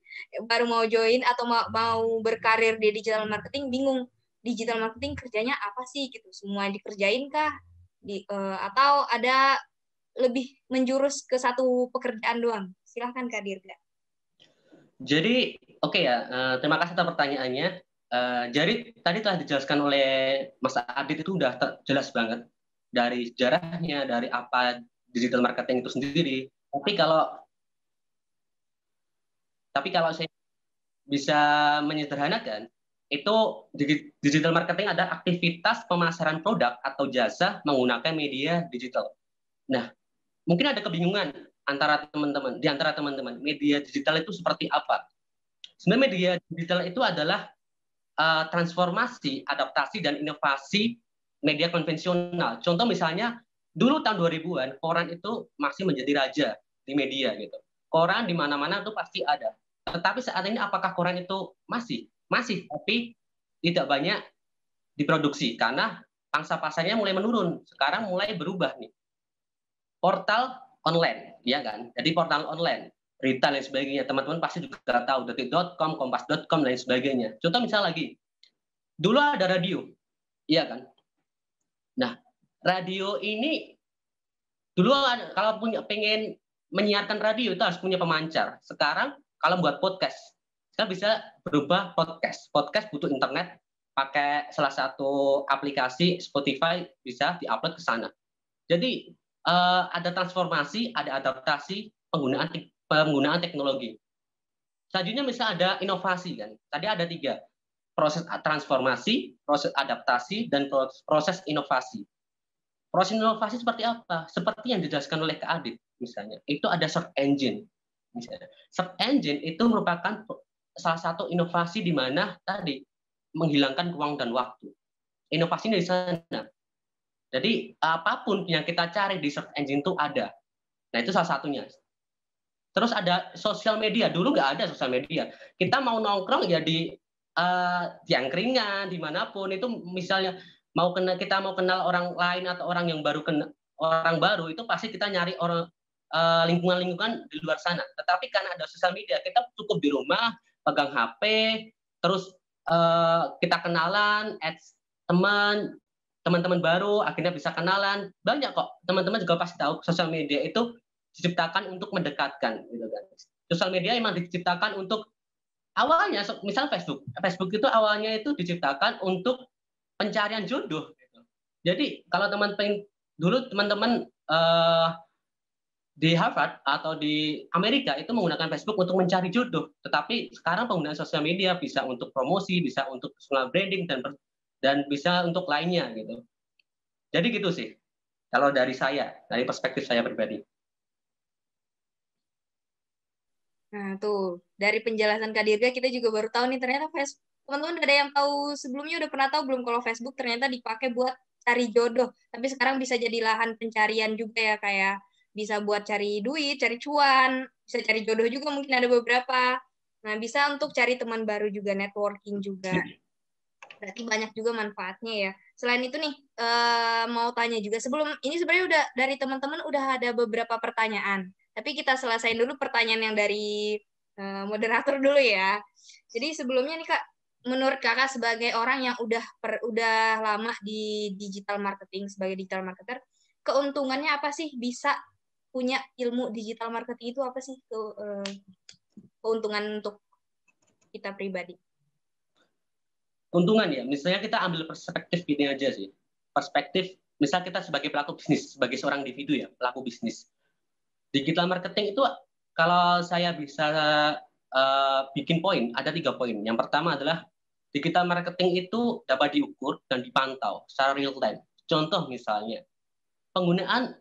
baru mau join atau mau, mau berkarir di digital marketing bingung digital marketing kerjanya apa sih gitu semua dikerjain kah di uh, atau ada lebih menjurus ke satu pekerjaan doang silahkan kak Dirga jadi oke okay ya uh, terima kasih atas pertanyaannya uh, jadi tadi telah dijelaskan oleh Mas Adit itu udah jelas banget dari sejarahnya dari apa digital marketing itu sendiri tapi kalau tapi kalau saya bisa menyederhanakan itu digital marketing ada aktivitas pemasaran produk atau jasa menggunakan media digital. Nah, mungkin ada kebingungan antara teman-teman, di antara teman-teman, media digital itu seperti apa? Sebenarnya media digital itu adalah uh, transformasi, adaptasi dan inovasi media konvensional. Contoh misalnya dulu tahun 2000-an koran itu masih menjadi raja di media gitu. Koran di mana-mana itu pasti ada. Tetapi saat ini apakah koran itu masih masih, tapi tidak banyak diproduksi karena pangsa pasarnya mulai menurun. Sekarang mulai berubah nih. Portal online, ya kan? Jadi portal online, retail dan sebagainya. Teman-teman pasti juga tahu detik.com, kompas.com dan sebagainya. Contoh misal lagi. Dulu ada radio. Iya kan? Nah, radio ini dulu kalau punya pengen menyiarkan radio itu harus punya pemancar. Sekarang kalau buat podcast kita bisa berubah podcast. Podcast butuh internet, pakai salah satu aplikasi Spotify bisa diupload ke sana. Jadi eh, ada transformasi, ada adaptasi penggunaan penggunaan teknologi. Selanjutnya bisa ada inovasi kan. Tadi ada tiga proses transformasi, proses adaptasi, dan proses inovasi. Proses inovasi seperti apa? Seperti yang dijelaskan oleh Kak Adit misalnya. Itu ada search engine. Misalnya. Search engine itu merupakan salah satu inovasi di mana tadi menghilangkan uang dan waktu. Inovasinya di sana. Jadi apapun yang kita cari di search engine itu ada. Nah itu salah satunya. Terus ada sosial media. Dulu nggak ada sosial media. Kita mau nongkrong ya di uh, eh, yang keringan, dimanapun itu misalnya mau kena kita mau kenal orang lain atau orang yang baru kena orang baru itu pasti kita nyari orang eh, lingkungan-lingkungan uh, di luar sana. Tetapi karena ada sosial media, kita cukup di rumah, pegang HP, terus uh, kita kenalan, ads teman, teman-teman baru, akhirnya bisa kenalan. Banyak kok, teman-teman juga pasti tahu sosial media itu diciptakan untuk mendekatkan gitu kan. Sosial media emang diciptakan untuk awalnya misal Facebook. Facebook itu awalnya itu diciptakan untuk pencarian jodoh gitu. Jadi kalau teman teman dulu teman-teman uh, di Harvard atau di Amerika itu menggunakan Facebook untuk mencari jodoh. Tetapi sekarang penggunaan sosial media bisa untuk promosi, bisa untuk personal branding dan dan bisa untuk lainnya gitu. Jadi gitu sih. Kalau dari saya, dari perspektif saya pribadi. Nah, tuh dari penjelasan Kak Dirga kita juga baru tahu nih ternyata Facebook teman-teman ada yang tahu sebelumnya udah pernah tahu belum kalau Facebook ternyata dipakai buat cari jodoh, tapi sekarang bisa jadi lahan pencarian juga ya kayak ya? bisa buat cari duit, cari cuan, bisa cari jodoh juga mungkin ada beberapa. Nah, bisa untuk cari teman baru juga, networking juga. Iya. Berarti banyak juga manfaatnya ya. Selain itu nih, eh, mau tanya juga sebelum ini sebenarnya udah dari teman-teman udah ada beberapa pertanyaan. Tapi kita selesaiin dulu pertanyaan yang dari eh, moderator dulu ya. Jadi sebelumnya nih Kak, menurut Kakak sebagai orang yang udah per, udah lama di digital marketing sebagai digital marketer, keuntungannya apa sih bisa punya ilmu digital marketing itu apa sih ke eh, keuntungan untuk kita pribadi? Keuntungan ya, misalnya kita ambil perspektif gini aja sih. Perspektif, misal kita sebagai pelaku bisnis, sebagai seorang individu ya, pelaku bisnis. Digital marketing itu kalau saya bisa uh, bikin poin, ada tiga poin. Yang pertama adalah digital marketing itu dapat diukur dan dipantau secara real time. Contoh misalnya, penggunaan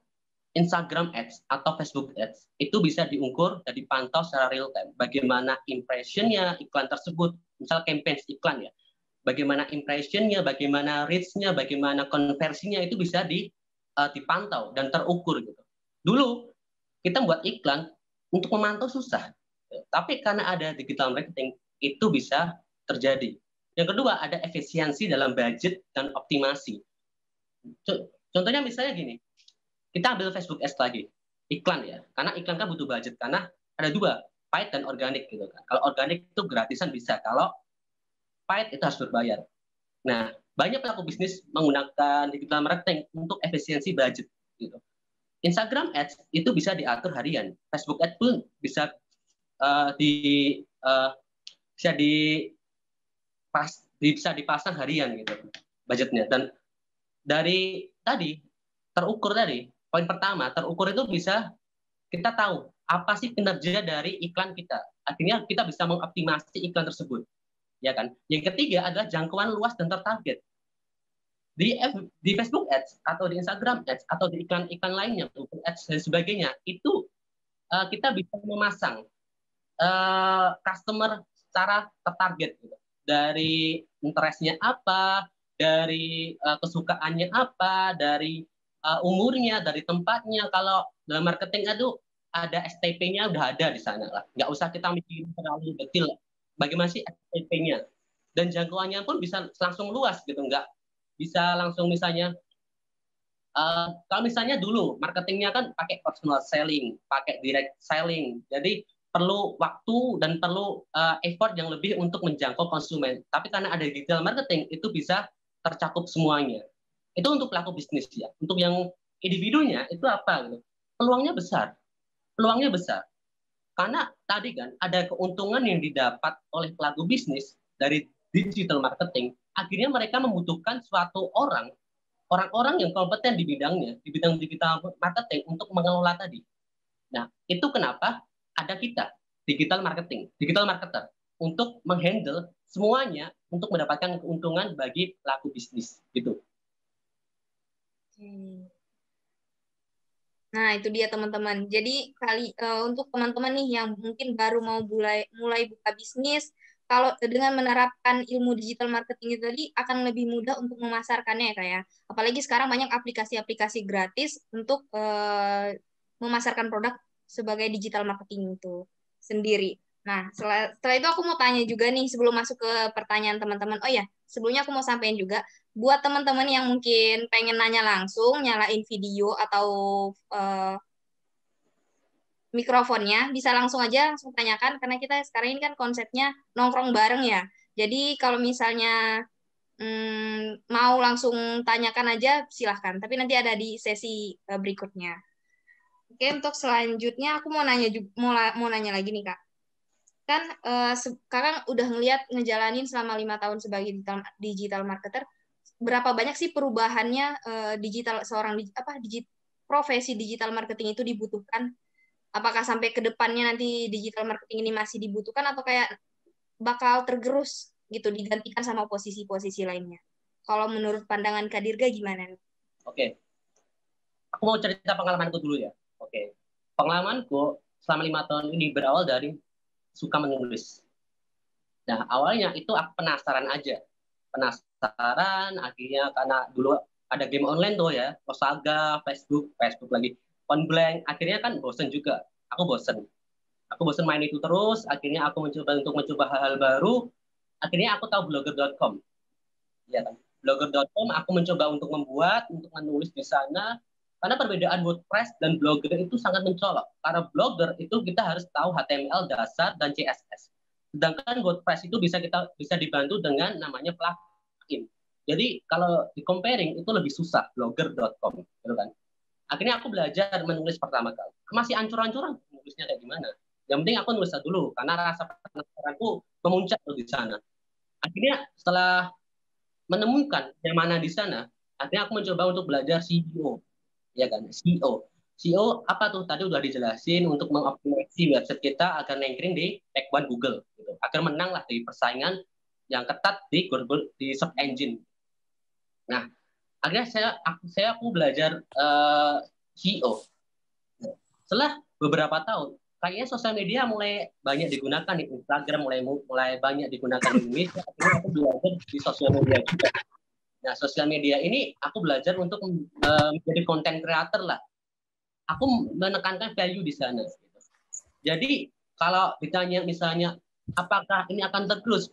Instagram Ads atau Facebook Ads itu bisa diukur dan dipantau secara real time. Bagaimana impressionnya iklan tersebut, misal campaign iklan ya, bagaimana impressionnya, bagaimana reachnya, bagaimana konversinya itu bisa di, eh, dipantau dan terukur gitu. Dulu kita buat iklan untuk memantau susah, tapi karena ada digital marketing itu bisa terjadi. Yang kedua ada efisiensi dalam budget dan optimasi. Contohnya misalnya gini, kita ambil Facebook Ads lagi, iklan ya. Karena iklan kan butuh budget. Karena ada dua, paid dan organik gitu kan. Kalau organik itu gratisan bisa. Kalau paid itu harus berbayar. Nah, banyak pelaku bisnis menggunakan digital marketing untuk efisiensi budget gitu. Instagram Ads itu bisa diatur harian. Facebook Ads pun bisa uh, di uh, bisa di pas bisa dipasang harian gitu budgetnya dan dari tadi terukur tadi Poin pertama, terukur itu bisa kita tahu apa sih kinerja dari iklan kita. Artinya kita bisa mengoptimasi iklan tersebut. Ya kan? Yang ketiga adalah jangkauan luas dan tertarget. Di, F, di Facebook Ads atau di Instagram Ads atau di iklan-iklan lainnya, Google Ads dan sebagainya, itu uh, kita bisa memasang uh, customer secara tertarget gitu. Dari interestnya apa, dari uh, kesukaannya apa, dari uh, umurnya, dari tempatnya. Kalau dalam marketing itu ada STP-nya udah ada di sana lah. Nggak usah kita mikirin terlalu detail bagaimana sih STP-nya. Dan jangkauannya pun bisa langsung luas gitu, nggak bisa langsung misalnya Uh, kalau misalnya dulu marketingnya kan pakai personal selling, pakai direct selling, jadi perlu waktu dan perlu uh, effort yang lebih untuk menjangkau konsumen. Tapi karena ada digital marketing itu bisa tercakup semuanya. Itu untuk pelaku bisnis ya. Untuk yang individunya itu apa gitu. Peluangnya besar. Peluangnya besar. Karena tadi kan ada keuntungan yang didapat oleh pelaku bisnis dari digital marketing, akhirnya mereka membutuhkan suatu orang, orang-orang yang kompeten di bidangnya, di bidang digital marketing untuk mengelola tadi. Nah, itu kenapa ada kita, digital marketing, digital marketer, untuk menghandle semuanya untuk mendapatkan keuntungan bagi pelaku bisnis. Gitu. Nah, itu dia teman-teman. Jadi kali uh, untuk teman-teman nih yang mungkin baru mau mulai mulai buka bisnis, kalau dengan menerapkan ilmu digital marketing itu tadi akan lebih mudah untuk memasarkannya ya, Kak ya. Apalagi sekarang banyak aplikasi-aplikasi gratis untuk uh, memasarkan produk sebagai digital marketing itu sendiri. Nah, setelah, setelah itu aku mau tanya juga nih sebelum masuk ke pertanyaan teman-teman. Oh ya, sebelumnya aku mau sampaikan juga buat teman-teman yang mungkin pengen nanya langsung nyalain video atau uh, mikrofonnya bisa langsung aja langsung tanyakan karena kita sekarang ini kan konsepnya nongkrong bareng ya jadi kalau misalnya hmm, mau langsung tanyakan aja silahkan tapi nanti ada di sesi uh, berikutnya oke untuk selanjutnya aku mau nanya juga mau, mau nanya lagi nih kak kan uh, eh, sekarang udah ngelihat ngejalanin selama lima tahun sebagai digital digital marketer berapa banyak sih perubahannya uh, digital seorang apa digit, profesi digital marketing itu dibutuhkan apakah sampai ke depannya nanti digital marketing ini masih dibutuhkan atau kayak bakal tergerus gitu digantikan sama posisi-posisi lainnya kalau menurut pandangan Kadirga gimana nih oke okay. aku mau cerita pengalamanku dulu ya oke okay. pengalamanku selama lima tahun ini berawal dari suka menulis. Nah, awalnya itu aku penasaran aja. Penasaran, akhirnya karena dulu ada game online tuh ya, Posaga, Facebook, Facebook lagi, blank, akhirnya kan bosen juga. Aku bosen. Aku bosen main itu terus, akhirnya aku mencoba untuk mencoba hal-hal baru. Akhirnya aku tahu blogger.com. Ya kan? Blogger.com aku mencoba untuk membuat, untuk menulis di sana, karena perbedaan WordPress dan Blogger itu sangat mencolok. Karena Blogger itu kita harus tahu HTML dasar dan CSS. Sedangkan WordPress itu bisa kita bisa dibantu dengan namanya plugin. Jadi kalau di comparing itu lebih susah blogger.com, gitu kan. Akhirnya aku belajar menulis pertama kali. Masih ancur-ancuran menulisnya kayak gimana. Yang penting aku nulis dulu karena rasa aku memuncak di sana. Akhirnya setelah menemukan yang mana di sana, akhirnya aku mencoba untuk belajar SEO ya kan SEO SEO apa tuh tadi udah dijelasin untuk mengoptimasi website kita agar nengkring di tag one Google gitu. agar menang lah di persaingan yang ketat di Google di search engine nah akhirnya saya aku saya aku belajar uh, eh, SEO setelah beberapa tahun kayaknya sosial media mulai banyak digunakan di Instagram mulai mulai banyak digunakan di media, akhirnya aku belajar di sosial media juga Nah, sosial media ini aku belajar untuk menjadi eh, menjadi content creator lah. Aku menekankan value di sana. Gitu. Jadi kalau ditanya misalnya apakah ini akan tergerus?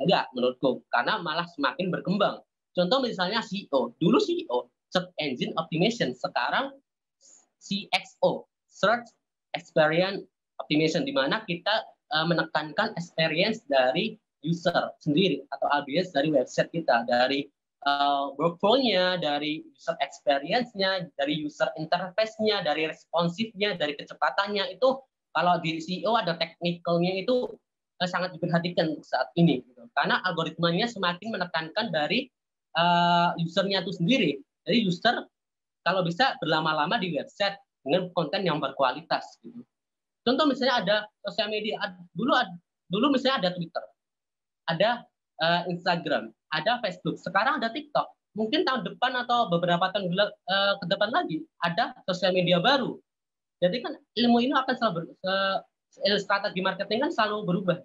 Enggak menurutku, karena malah semakin berkembang. Contoh misalnya CEO. Dulu CEO, Search Engine Optimization. Sekarang CXO, Search Experience Optimization, di mana kita uh, menekankan experience dari user sendiri atau audience dari website kita, dari uh, eh, workflow-nya, dari user experience-nya, dari user interface-nya, dari responsifnya, dari kecepatannya itu kalau di CEO ada technical itu uh, sangat diperhatikan saat ini gitu. karena algoritmanya semakin menekankan dari uh, usernya itu sendiri. Jadi user kalau bisa berlama-lama di website dengan konten yang berkualitas gitu. Contoh misalnya ada sosial media dulu dulu misalnya ada Twitter, ada uh, Instagram, ada Facebook, sekarang ada TikTok. Mungkin tahun depan atau beberapa tahun eh, ke depan lagi ada sosial media baru. Jadi kan ilmu ini akan selalu uh, strategi marketing kan selalu berubah.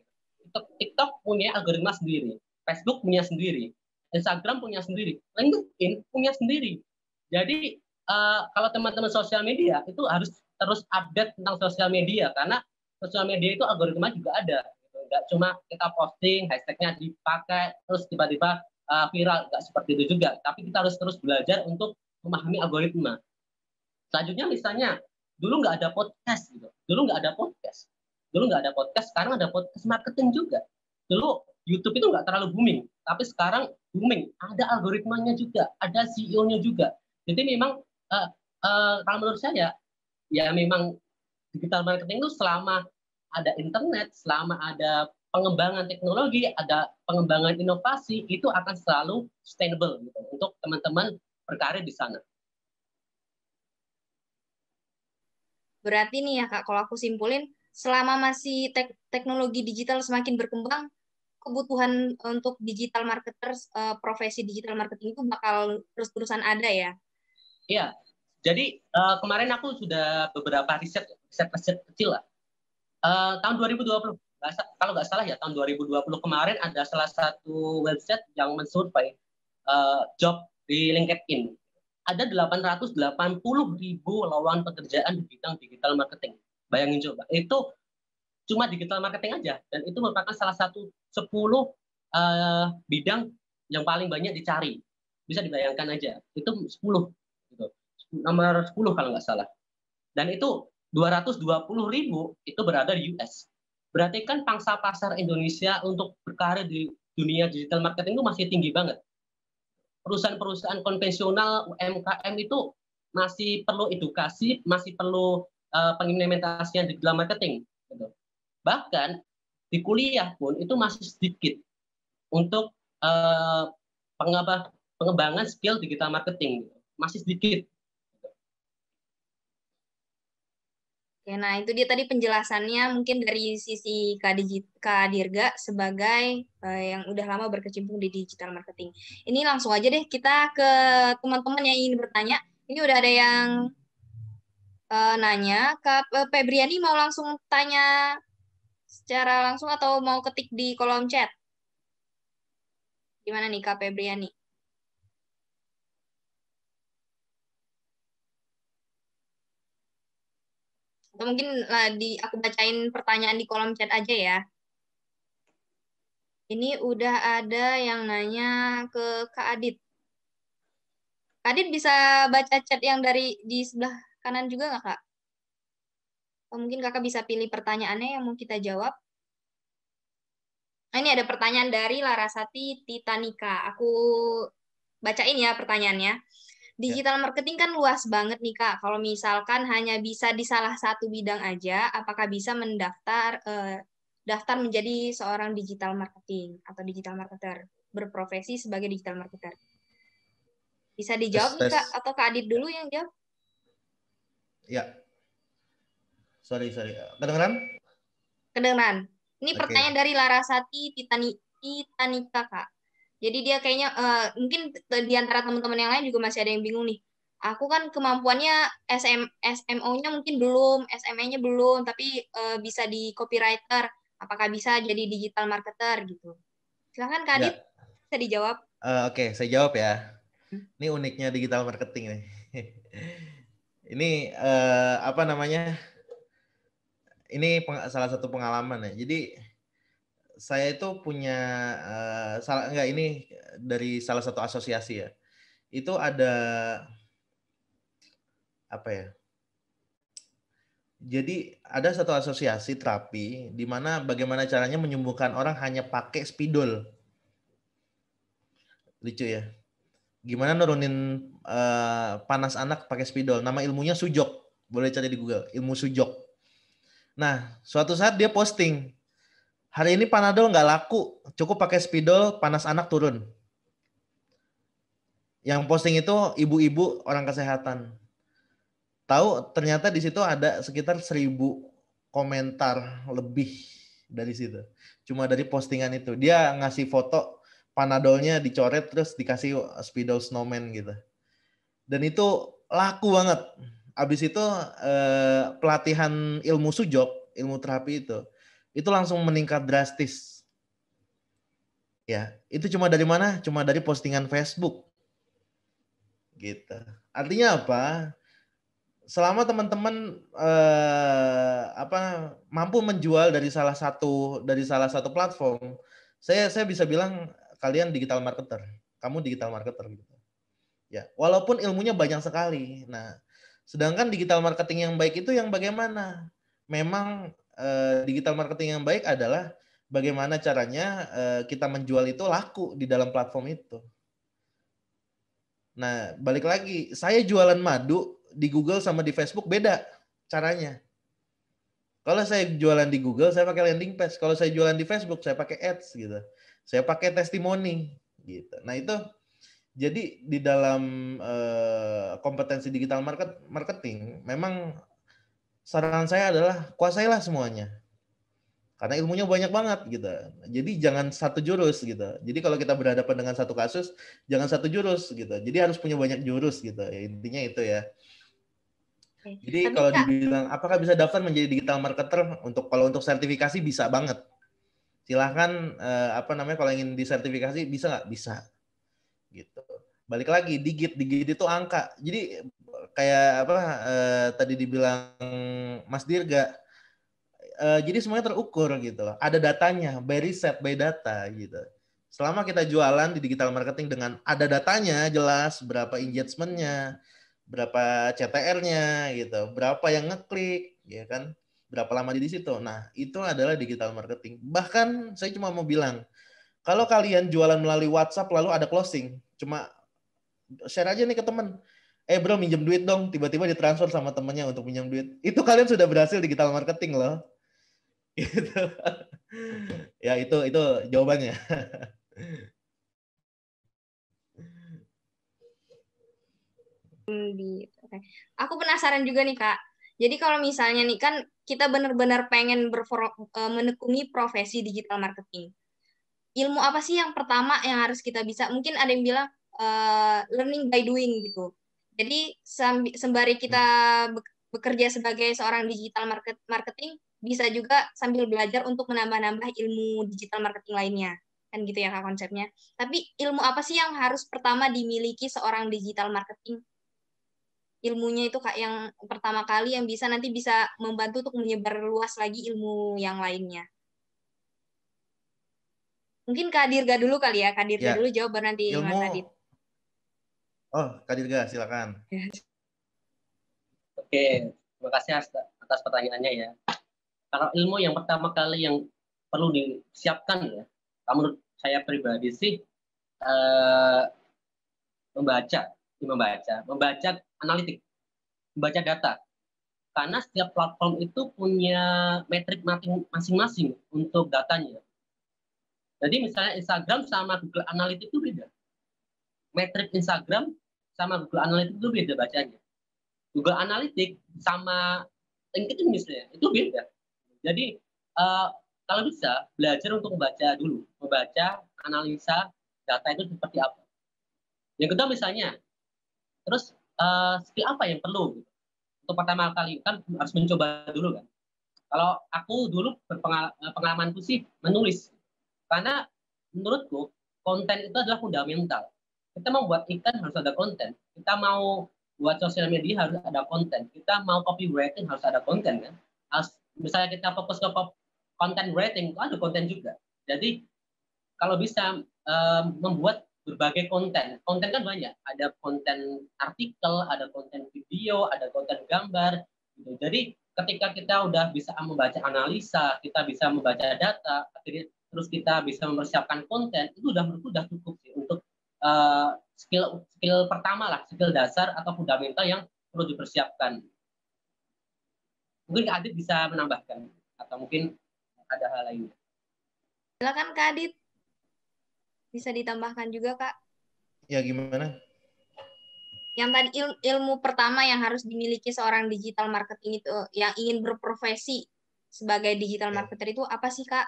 TikTok punya algoritma sendiri, Facebook punya sendiri, Instagram punya sendiri, LinkedIn punya sendiri. Jadi uh, kalau teman-teman sosial media itu harus terus update tentang sosial media karena sosial media itu algoritma juga ada nggak cuma kita posting hashtagnya dipakai terus tiba-tiba uh, viral nggak seperti itu juga tapi kita harus terus belajar untuk memahami algoritma selanjutnya misalnya dulu nggak ada podcast gitu dulu nggak ada podcast dulu nggak ada podcast sekarang ada podcast marketing juga dulu YouTube itu nggak terlalu booming tapi sekarang booming ada algoritmanya juga ada CEO-nya juga jadi memang uh, uh, kalau menurut saya ya memang digital marketing itu selama ada internet, selama ada pengembangan teknologi, ada pengembangan inovasi, itu akan selalu sustainable gitu, untuk teman-teman berkarir di sana. Berarti nih ya Kak, kalau aku simpulin, selama masih tek teknologi digital semakin berkembang, kebutuhan eh, untuk digital marketer, eh, profesi digital marketing itu bakal terus-terusan ada ya? Iya, jadi eh, kemarin aku sudah beberapa riset, riset-riset kecil lah Eh, tahun 2020 kalau nggak salah ya tahun 2020 kemarin ada salah satu website yang mensurvey uh, job di LinkedIn ada 880 ribu lawan pekerjaan di bidang digital marketing bayangin coba itu cuma digital marketing aja dan itu merupakan salah satu 10 uh, eh, bidang yang paling banyak dicari bisa dibayangkan aja itu 10 gitu. nomor 10 kalau nggak salah dan itu 220 ribu itu berada di US. Berarti kan pangsa pasar Indonesia untuk berkarir di dunia digital marketing itu masih tinggi banget. Perusahaan-perusahaan konvensional UMKM itu masih perlu edukasi, masih perlu uh, pengimplementasian digital marketing. Gitu. Bahkan di kuliah pun itu masih sedikit untuk uh, pengembangan skill digital marketing, gitu. masih sedikit Oke, nah itu dia tadi penjelasannya mungkin dari sisi Kak, Dirga sebagai uh, yang udah lama berkecimpung di digital marketing. Ini langsung aja deh kita ke teman-teman yang ingin bertanya. Ini udah ada yang uh, nanya. Kak eh, Febriani mau langsung tanya secara langsung atau mau ketik di kolom chat? Gimana nih Kak Febriani? Atau mungkin uh, di aku bacain pertanyaan di kolom chat aja ya. Ini udah ada yang nanya ke Kak Adit. Kak Adit bisa baca chat yang dari di sebelah kanan juga nggak, Kak? Atau mungkin kakak bisa pilih pertanyaannya yang mau kita jawab. Nah, ini ada pertanyaan dari Larasati Titanika. Aku bacain ya pertanyaannya. Ya. Digital marketing kan luas banget nih Kak. Kalau misalkan hanya bisa di salah satu bidang aja, apakah bisa mendaftar eh, daftar menjadi seorang digital marketing atau digital marketer, berprofesi sebagai digital marketer? Bisa dijawab tes, nih Kak atau Kak Adit dulu yang jawab? Ya. Sorry, sorry. Kedengeran? Kedengeran. Ini okay. pertanyaan dari Larasati Titani Titanika, Kak. Jadi dia kayaknya uh, mungkin di antara teman-teman yang lain juga masih ada yang bingung nih. Aku kan kemampuannya SM SMO-nya mungkin belum, SME-nya belum, tapi uh, bisa di copywriter. Apakah bisa jadi digital marketer gitu? Silakan Kak Adit, bisa dijawab. Uh, Oke, okay, saya jawab ya. Hmm. Ini uniknya digital marketing nih. ini uh, apa namanya? Ini salah satu pengalaman ya. Jadi saya itu punya uh, salah enggak ini dari salah satu asosiasi ya. Itu ada apa ya? Jadi ada satu asosiasi terapi di mana bagaimana caranya menyembuhkan orang hanya pakai spidol. Lucu ya. Gimana nurunin uh, panas anak pakai spidol? Nama ilmunya sujok. Boleh cari di Google, ilmu sujok. Nah, suatu saat dia posting Hari ini panadol nggak laku, cukup pakai spidol, panas anak turun. Yang posting itu ibu-ibu orang kesehatan. Tahu ternyata di situ ada sekitar seribu komentar lebih dari situ. Cuma dari postingan itu. Dia ngasih foto panadolnya dicoret terus dikasih spidol snowman gitu. Dan itu laku banget. Abis itu eh, pelatihan ilmu sujok, ilmu terapi itu itu langsung meningkat drastis. Ya, itu cuma dari mana? Cuma dari postingan Facebook. Gitu. Artinya apa? Selama teman-teman eh, apa mampu menjual dari salah satu dari salah satu platform, saya saya bisa bilang kalian digital marketer. Kamu digital marketer gitu. Ya, walaupun ilmunya banyak sekali. Nah, sedangkan digital marketing yang baik itu yang bagaimana? Memang Eh, digital marketing yang baik adalah bagaimana caranya eh, kita menjual itu laku di dalam platform itu. Nah, balik lagi, saya jualan madu di Google sama di Facebook beda caranya. Kalau saya jualan di Google, saya pakai landing page. Kalau saya jualan di Facebook, saya pakai ads gitu. Saya pakai testimoni gitu. Nah itu jadi di dalam eh, kompetensi digital market marketing memang saran saya adalah kuasailah semuanya. Karena ilmunya banyak banget gitu. Jadi jangan satu jurus gitu. Jadi kalau kita berhadapan dengan satu kasus, jangan satu jurus gitu. Jadi harus punya banyak jurus gitu. Ya, intinya itu ya. Jadi Tapi kalau dibilang apakah bisa daftar menjadi digital marketer untuk kalau untuk sertifikasi bisa banget. Silahkan eh, apa namanya kalau ingin disertifikasi bisa nggak? Bisa. Gitu. Balik lagi digit digit itu angka. Jadi kayak apa uh, tadi dibilang Mas Dirga uh, jadi semuanya terukur gitu loh ada datanya by riset by data gitu selama kita jualan di digital marketing dengan ada datanya jelas berapa engagementnya berapa CTR-nya gitu berapa yang ngeklik ya kan berapa lama di situ nah itu adalah digital marketing bahkan saya cuma mau bilang kalau kalian jualan melalui WhatsApp lalu ada closing cuma share aja nih ke temen eh bro minjem duit dong, tiba-tiba ditransfer sama temennya untuk minjem duit. Itu kalian sudah berhasil digital marketing loh. Gitu. ya itu itu jawabannya. Aku penasaran juga nih kak. Jadi kalau misalnya nih kan kita benar-benar pengen e, menekuni profesi digital marketing. Ilmu apa sih yang pertama yang harus kita bisa? Mungkin ada yang bilang uh, learning by doing gitu. Jadi sembari kita hmm. bekerja sebagai seorang digital market, marketing, bisa juga sambil belajar untuk menambah-nambah ilmu digital marketing lainnya. Kan gitu ya Kak konsepnya. Tapi ilmu apa sih yang harus pertama dimiliki seorang digital marketing? Ilmunya itu Kak yang pertama kali yang bisa nanti bisa membantu untuk menyebar luas lagi ilmu yang lainnya. Mungkin Kak Dirga dulu kali ya, Kak Dirga ya. dulu jawab nanti ilmu, Mas Adit Oh, Kak Dirga, silakan. Ya. Oke, terima kasih atas pertanyaannya ya. Kalau ilmu yang pertama kali yang perlu disiapkan ya, menurut saya pribadi sih eh, membaca, membaca, membaca analitik, membaca data. Karena setiap platform itu punya metrik masing-masing untuk datanya. Jadi misalnya Instagram sama Google Analytics itu beda metrik Instagram sama Google Analytics itu beda bacanya. Google Analytics sama LinkedIn misalnya itu beda. Jadi uh, kalau bisa belajar untuk membaca dulu, membaca analisa data itu seperti apa. Yang kedua misalnya, terus uh, skill apa yang perlu? Untuk pertama kali kan harus mencoba dulu kan. Kalau aku dulu eh, pengalamanku sih menulis, karena menurutku konten itu adalah fundamental. Kita mau buat iklan harus ada konten. Kita mau buat sosial media harus ada konten. Kita mau copywriting harus ada konten kan. Harus, misalnya kita fokus ke konten writing, itu ada konten juga. Jadi kalau bisa um, membuat berbagai konten. Konten kan banyak. Ada konten artikel, ada konten video, ada konten gambar. Gitu. Jadi ketika kita udah bisa membaca analisa, kita bisa membaca data, terus kita bisa mempersiapkan konten, itu udah udah cukup sih Eh, skill skill pertama lah, skill dasar atau fundamental yang perlu dipersiapkan. Mungkin Kak Adit bisa menambahkan atau mungkin ada hal lain Silakan Kak Adit. Bisa ditambahkan juga, Kak. Ya gimana? Yang tadi il ilmu pertama yang harus dimiliki seorang digital marketing itu yang ingin berprofesi sebagai digital ya. marketer itu apa sih, Kak?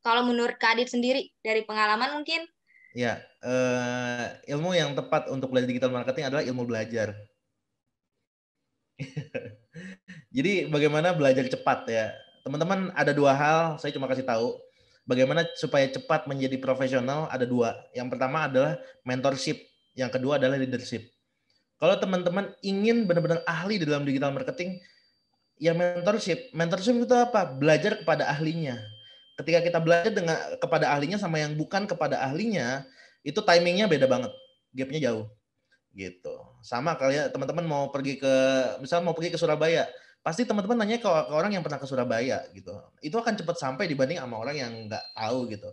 Kalau menurut Kak Adit sendiri dari pengalaman mungkin? Ya, uh, ilmu yang tepat untuk belajar digital marketing adalah ilmu belajar. Jadi bagaimana belajar cepat ya. Teman-teman ada dua hal saya cuma kasih tahu. Bagaimana supaya cepat menjadi profesional ada dua. Yang pertama adalah mentorship, yang kedua adalah leadership. Kalau teman-teman ingin benar-benar ahli di dalam digital marketing, ya mentorship. Mentorship itu apa? Belajar kepada ahlinya ketika kita belajar dengan kepada ahlinya sama yang bukan kepada ahlinya itu timingnya beda banget gapnya jauh gitu sama kalian teman-teman mau pergi ke misal mau pergi ke Surabaya pasti teman-teman nanya ke, ke orang yang pernah ke Surabaya gitu itu akan cepat sampai dibanding sama orang yang nggak tahu gitu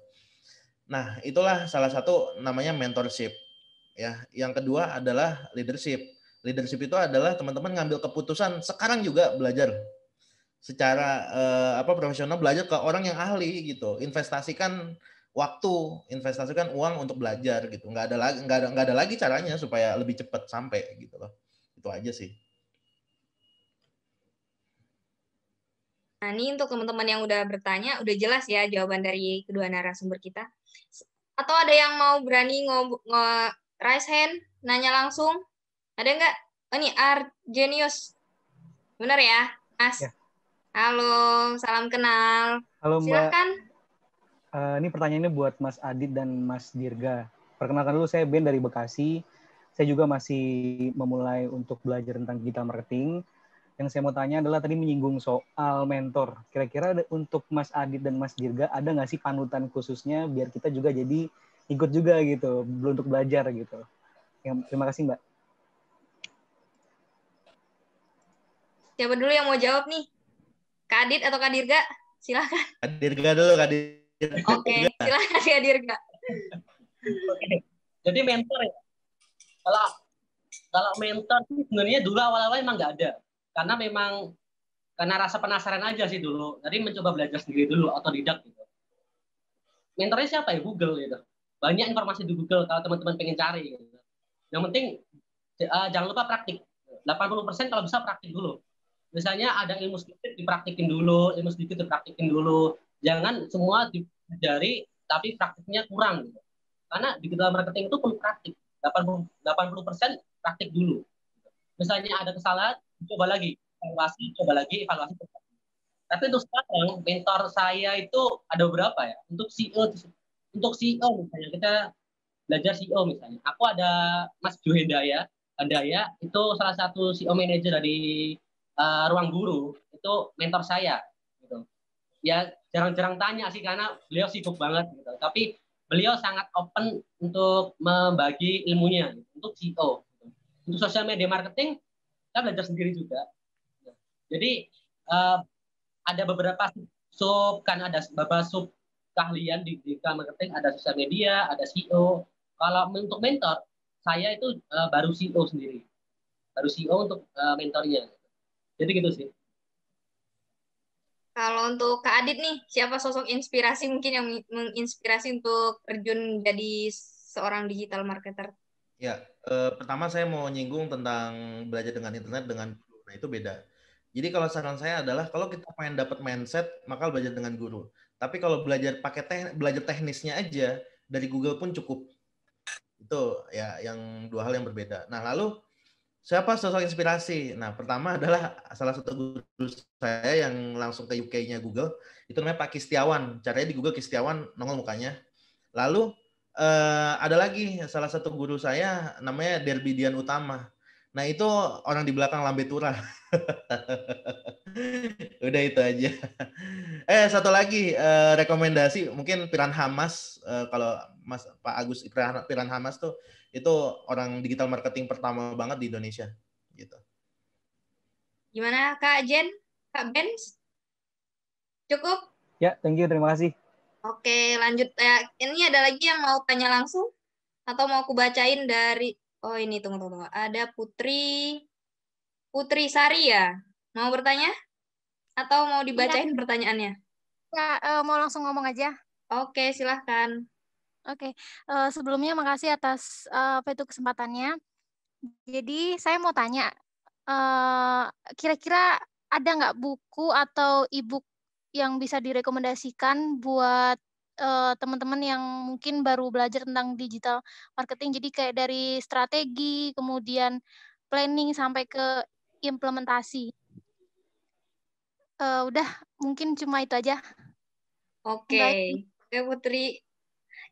nah itulah salah satu namanya mentorship ya yang kedua adalah leadership leadership itu adalah teman-teman ngambil keputusan sekarang juga belajar secara eh, apa profesional belajar ke orang yang ahli gitu investasikan waktu investasikan uang untuk belajar gitu nggak ada lagi nggak ada nggak ada lagi caranya supaya lebih cepat sampai gitu loh itu aja sih Nah, ini untuk teman-teman yang udah bertanya, udah jelas ya jawaban dari kedua narasumber kita. Atau ada yang mau berani ngobrol rise raise hand, nanya langsung? Ada nggak? Oh, ini Argenius. Benar ya, Mas? Ya. Halo, salam kenal. Halo Mbak. Silakan. Uh, ini pertanyaannya buat Mas Adit dan Mas Dirga. Perkenalkan dulu, saya Ben dari Bekasi. Saya juga masih memulai untuk belajar tentang digital marketing. Yang saya mau tanya adalah tadi menyinggung soal mentor. Kira-kira untuk Mas Adit dan Mas Dirga ada nggak sih panutan khususnya biar kita juga jadi ikut juga gitu, belum untuk belajar gitu. Ya, terima kasih Mbak. Siapa dulu yang mau jawab nih? Kadit atau Kadirga? silakan. Kadirga dulu, Kadir. Oke, okay, silakan Kadirga. Jadi mentor ya. Kalau kalau mentor sebenarnya dulu awal-awal emang nggak ada. Karena memang karena rasa penasaran aja sih dulu. Jadi mencoba belajar sendiri dulu atau tidak gitu. Mentornya siapa ya? Google gitu. Banyak informasi di Google kalau teman-teman pengen cari gitu. Yang penting eh, jangan lupa praktik. 80% kalau bisa praktik dulu misalnya ada ilmu sedikit dipraktikin dulu ilmu sedikit dipraktikin dulu jangan semua dipelajari tapi praktiknya kurang gitu. karena digital marketing itu perlu praktik 80 persen praktik dulu misalnya ada kesalahan coba lagi evaluasi coba lagi evaluasi tapi untuk sekarang mentor saya itu ada berapa ya untuk CEO untuk CEO misalnya kita belajar CEO misalnya aku ada Mas ada ya, itu salah satu CEO manager dari uh, ruang guru itu mentor saya gitu. Ya jarang-jarang tanya sih karena beliau sibuk banget gitu. Tapi beliau sangat open untuk membagi ilmunya e gitu. untuk CEO. Gitu. Untuk sosial media marketing kita belajar sendiri juga. Gitu. Jadi uh, ada beberapa sub kan ada beberapa sub keahlian di digital marketing ada sosial media, ada CEO. Kalau untuk mentor saya itu uh, baru CEO sendiri. Baru CEO untuk uh, mentornya. Jadi gitu sih. Kalau untuk Kak Adit nih, siapa sosok inspirasi mungkin yang menginspirasi untuk terjun jadi seorang digital marketer? Ya, eh, pertama saya mau nyinggung tentang belajar dengan internet dengan guru. Nah, itu beda. Jadi kalau saran saya adalah kalau kita pengen dapat mindset, maka belajar dengan guru. Tapi kalau belajar pakai teh, belajar teknisnya aja dari Google pun cukup. Itu ya yang dua hal yang berbeda. Nah, lalu siapa sosok inspirasi? Nah, pertama adalah salah satu guru saya yang langsung ke UK-nya Google, itu namanya Pak Kistiawan. Caranya di Google Kistiawan nongol mukanya. Lalu eh, ada lagi salah satu guru saya namanya Derbidian Utama. Nah itu orang di belakang lambe tura. Udah itu aja. Eh satu lagi uh, rekomendasi mungkin Piran Hamas uh, kalau Mas Pak Agus Piran, Piran Hamas tuh itu orang digital marketing pertama banget di Indonesia gitu. Gimana Kak Jen? Kak Benz? Cukup? Ya, thank you. Terima kasih. Oke, lanjut. Eh, ini ada lagi yang mau tanya langsung? Atau mau aku bacain dari Oh ini tunggu tunggu Ada Putri Putri Sari ya. Mau bertanya? Atau mau iya, dibacain ya. pertanyaannya? Ya, mau langsung ngomong aja. Oke, silahkan. Oke, eh, sebelumnya makasih atas uh, itu kesempatannya. Jadi saya mau tanya, kira-kira ada nggak buku atau e yang bisa direkomendasikan buat teman eh, teman-teman yang mungkin baru belajar tentang digital marketing. Jadi kayak dari strategi, kemudian planning sampai ke implementasi. Uh, udah mungkin cuma itu aja. Oke, okay. oke Putri.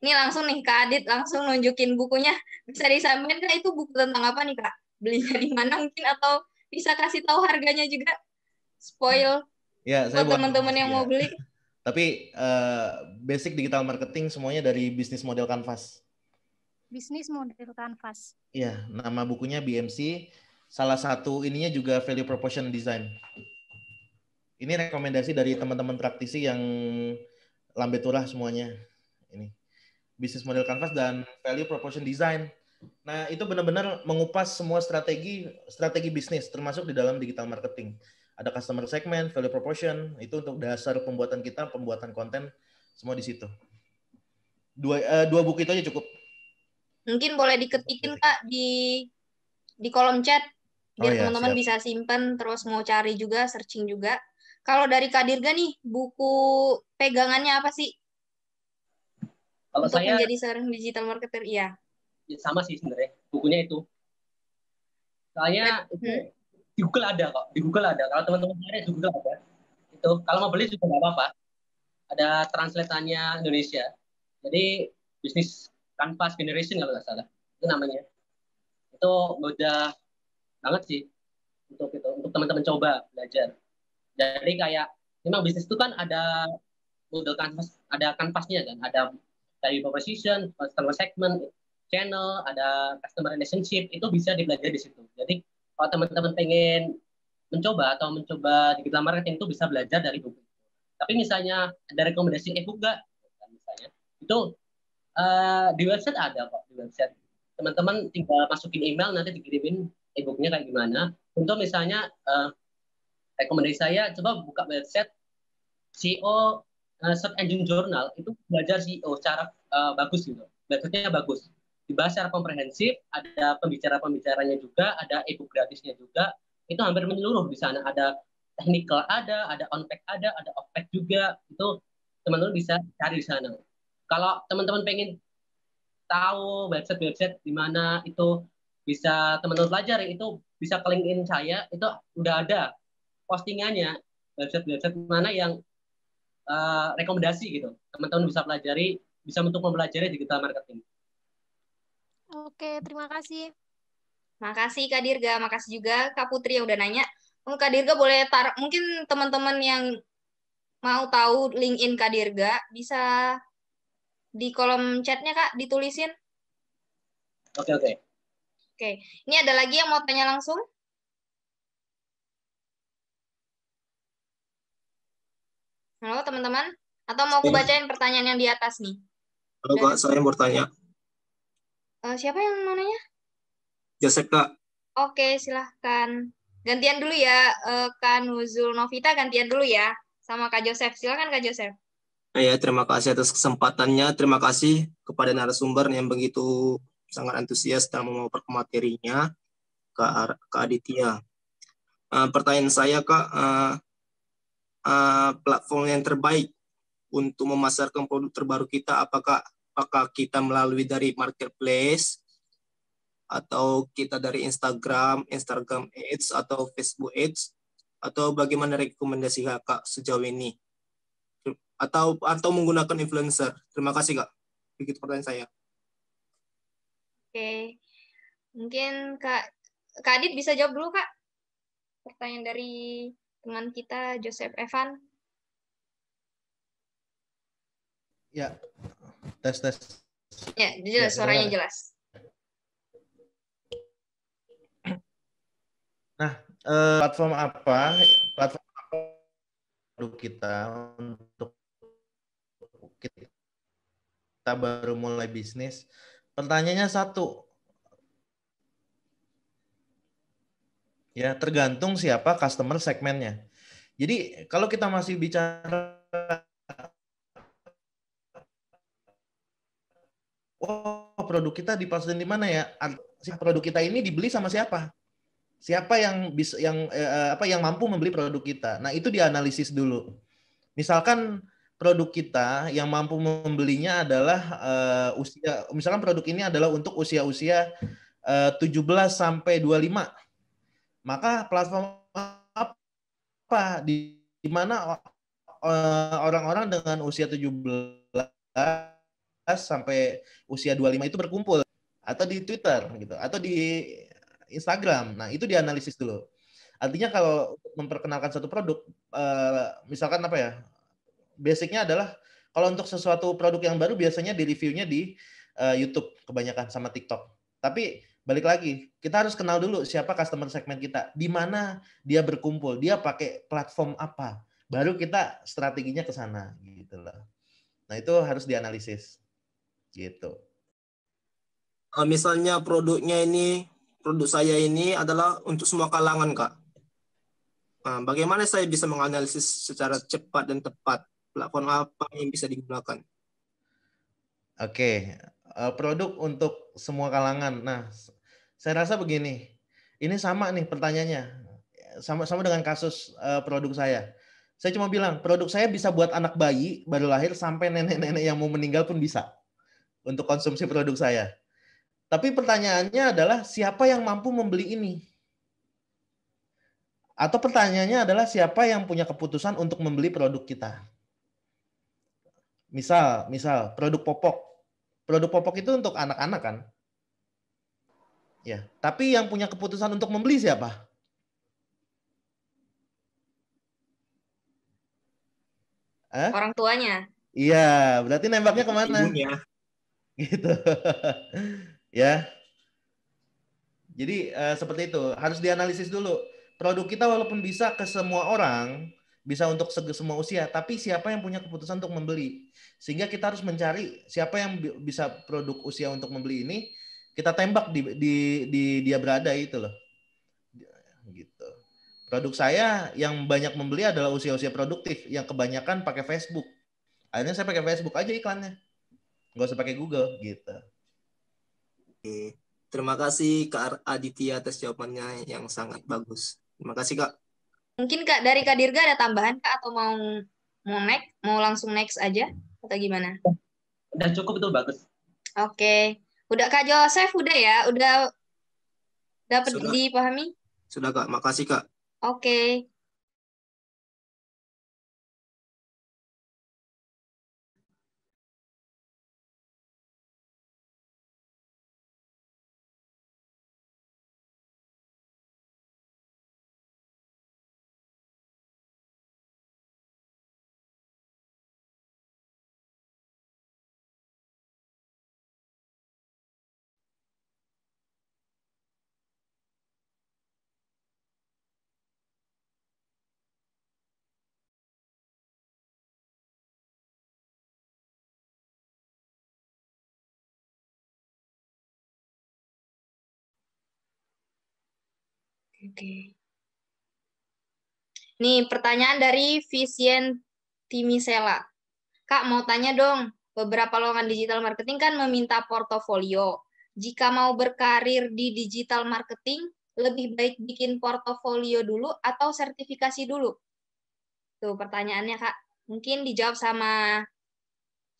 Ini langsung nih Kak Adit langsung nunjukin bukunya. Bisa disampaikan Kak itu buku tentang apa nih Kak? Belinya di mana mungkin atau bisa kasih tahu harganya juga? Spoil ya, saya buat teman-teman yang ya. mau beli. Tapi uh, basic digital marketing semuanya dari bisnis model kanvas. Bisnis model kanvas. Iya, nama bukunya BMC. Salah satu ininya juga value proportion design. Ini rekomendasi dari teman-teman praktisi yang lambe turah semuanya. Ini bisnis model kanvas dan value proportion design. Nah, itu benar-benar mengupas semua strategi strategi bisnis termasuk di dalam digital marketing ada customer segment, value proportion, itu untuk dasar pembuatan kita, pembuatan konten, semua di situ. Dua, uh, dua buku itu aja cukup. Mungkin boleh diketikin Kak di di kolom chat oh biar teman iya, teman-teman bisa simpan terus mau cari juga, searching juga. Kalau dari Kak Dirga nih, buku pegangannya apa sih? Kalau Untuk saya menjadi seorang digital marketer, iya. Sama sih sebenarnya, bukunya itu. Soalnya. hmm di Google ada kok di Google ada kalau teman-teman cari di Google ada itu kalau mau beli juga nggak apa-apa ada translatannya Indonesia jadi bisnis canvas generation kalau nggak salah itu namanya itu mudah banget sih untuk itu untuk teman-teman coba belajar jadi kayak memang bisnis itu kan ada model canvas ada canvasnya kan ada dari proposition customer segment channel ada customer relationship itu bisa dipelajari di situ jadi kalau teman-teman pengen mencoba atau mencoba digital marketing itu bisa belajar dari buku tapi misalnya ada rekomendasi e-book nggak misalnya itu uh, di website ada kok di website teman-teman tinggal masukin email nanti dikirimin e-booknya kayak gimana untuk misalnya uh, rekomendasi saya coba buka website CEO uh, eh, search engine journal itu belajar CEO secara uh, bagus gitu Websitenya bagus dibahas secara komprehensif, ada pembicara-pembicaranya juga, ada e gratisnya juga. Itu hampir menyeluruh di sana. Ada technical ada, ada on-pack ada, ada off-pack juga. Itu teman-teman bisa cari di sana. Kalau teman-teman pengen tahu website-website di mana itu bisa teman-teman pelajari, itu bisa ke LinkedIn saya, itu udah ada postingannya website-website mana yang uh, rekomendasi gitu. Teman-teman bisa pelajari, bisa untuk mempelajari digital marketing. Oke, terima kasih. Makasih Kak Dirga, makasih juga Kak Putri yang udah nanya. Kak Dirga boleh taruh, mungkin teman-teman yang mau tahu LinkedIn Kak Dirga bisa di kolom chatnya Kak ditulisin. Oke, oke. Oke, ini ada lagi yang mau tanya langsung? Halo teman-teman, atau mau aku iya. bacain pertanyaan yang di atas nih? Halo Kak, saya mau tanya. Uh, siapa yang mau nanya? Joseph, Kak. Oke, silahkan. Gantian dulu ya, uh, Kak Nuzul Novita gantian dulu ya sama Kak Joseph. Silakan Kak Joseph. Ya, terima kasih atas kesempatannya. Terima kasih kepada narasumber yang begitu sangat antusias dalam memaparkan materinya, Kak, Kak Aditya. Uh, pertanyaan saya, Kak, uh, uh, platform yang terbaik untuk memasarkan produk terbaru kita, apakah apakah kita melalui dari marketplace atau kita dari Instagram, Instagram Ads atau Facebook Ads atau bagaimana rekomendasi Kakak sejauh ini? Atau atau menggunakan influencer? Terima kasih Kak. Begitu pertanyaan saya. Oke. Mungkin Kak Kak Adit bisa jawab dulu Kak. Pertanyaan dari teman kita Joseph Evan. Ya, Tes tes. Ya, jelas ya, suaranya ya. jelas. Nah, eh, platform apa? Platform apa produk kita untuk kita baru mulai bisnis? Pertanyaannya satu. Ya, tergantung siapa customer segmennya. Jadi, kalau kita masih bicara oh, produk kita dipasarkan di mana ya? Produk kita ini dibeli sama siapa? Siapa yang bisa yang eh, eh, apa yang mampu membeli produk kita? Nah, itu dianalisis dulu. Misalkan produk kita yang mampu membelinya adalah eh, usia misalkan produk ini adalah untuk usia-usia eh, 17 sampai 25. Maka platform apa di, mana eh, orang-orang dengan usia 17 sampai usia 25 itu berkumpul atau di Twitter gitu atau di Instagram. Nah, itu dianalisis dulu. Artinya kalau memperkenalkan satu produk eh, misalkan apa ya? Basicnya adalah kalau untuk sesuatu produk yang baru biasanya di reviewnya eh, di YouTube kebanyakan sama TikTok. Tapi balik lagi, kita harus kenal dulu siapa customer segmen kita, di mana dia berkumpul, dia pakai platform apa, baru kita strateginya ke sana gitu loh. Nah, itu harus dianalisis. Gitu. Ah, misalnya produknya ini, produk saya ini adalah untuk semua kalangan, Kak. Nah, bagaimana saya bisa menganalisis secara cepat dan tepat platform apa yang bisa digunakan? Oke, okay. Eh, produk untuk semua kalangan. Nah, saya rasa begini, ini sama nih pertanyaannya, sama sama dengan kasus eh, produk saya. Saya cuma bilang produk saya bisa buat anak bayi baru lahir sampai nenek-nenek yang mau meninggal pun bisa untuk konsumsi produk saya. Tapi pertanyaannya adalah siapa yang mampu membeli ini? Atau pertanyaannya adalah siapa yang punya keputusan untuk membeli produk kita? Misal, misal produk popok. Produk popok itu untuk anak-anak kan? Ya, tapi yang punya keputusan untuk membeli siapa? Eh? Orang tuanya. Iya, berarti nembaknya kemana? Ibunya gitu ya jadi uh, seperti itu harus dianalisis dulu produk kita walaupun bisa ke semua orang bisa untuk semua usia tapi siapa yang punya keputusan untuk membeli sehingga kita harus mencari siapa yang bi bisa produk usia untuk membeli ini kita tembak di di, di dia berada itu loh gitu produk saya yang banyak membeli adalah usia-usia produktif yang kebanyakan pakai Facebook akhirnya saya pakai Facebook aja iklannya nggak usah pakai Google gitu. Oke. Terima kasih Kak Aditya atas jawabannya yang sangat bagus. Terima kasih Kak. Mungkin Kak dari Kak Dirga ada tambahan Kak atau mau mau next mau langsung next aja atau gimana? Udah cukup itu bagus. Oke. Udah Kak Joseph udah ya, udah dapat dipahami? Sudah Kak, makasih Kak. Oke. Oke. Nih, pertanyaan dari Vision Timisela. Kak, mau tanya dong, beberapa lowongan digital marketing kan meminta portofolio. Jika mau berkarir di digital marketing, lebih baik bikin portofolio dulu atau sertifikasi dulu? Tuh pertanyaannya, Kak. Mungkin dijawab sama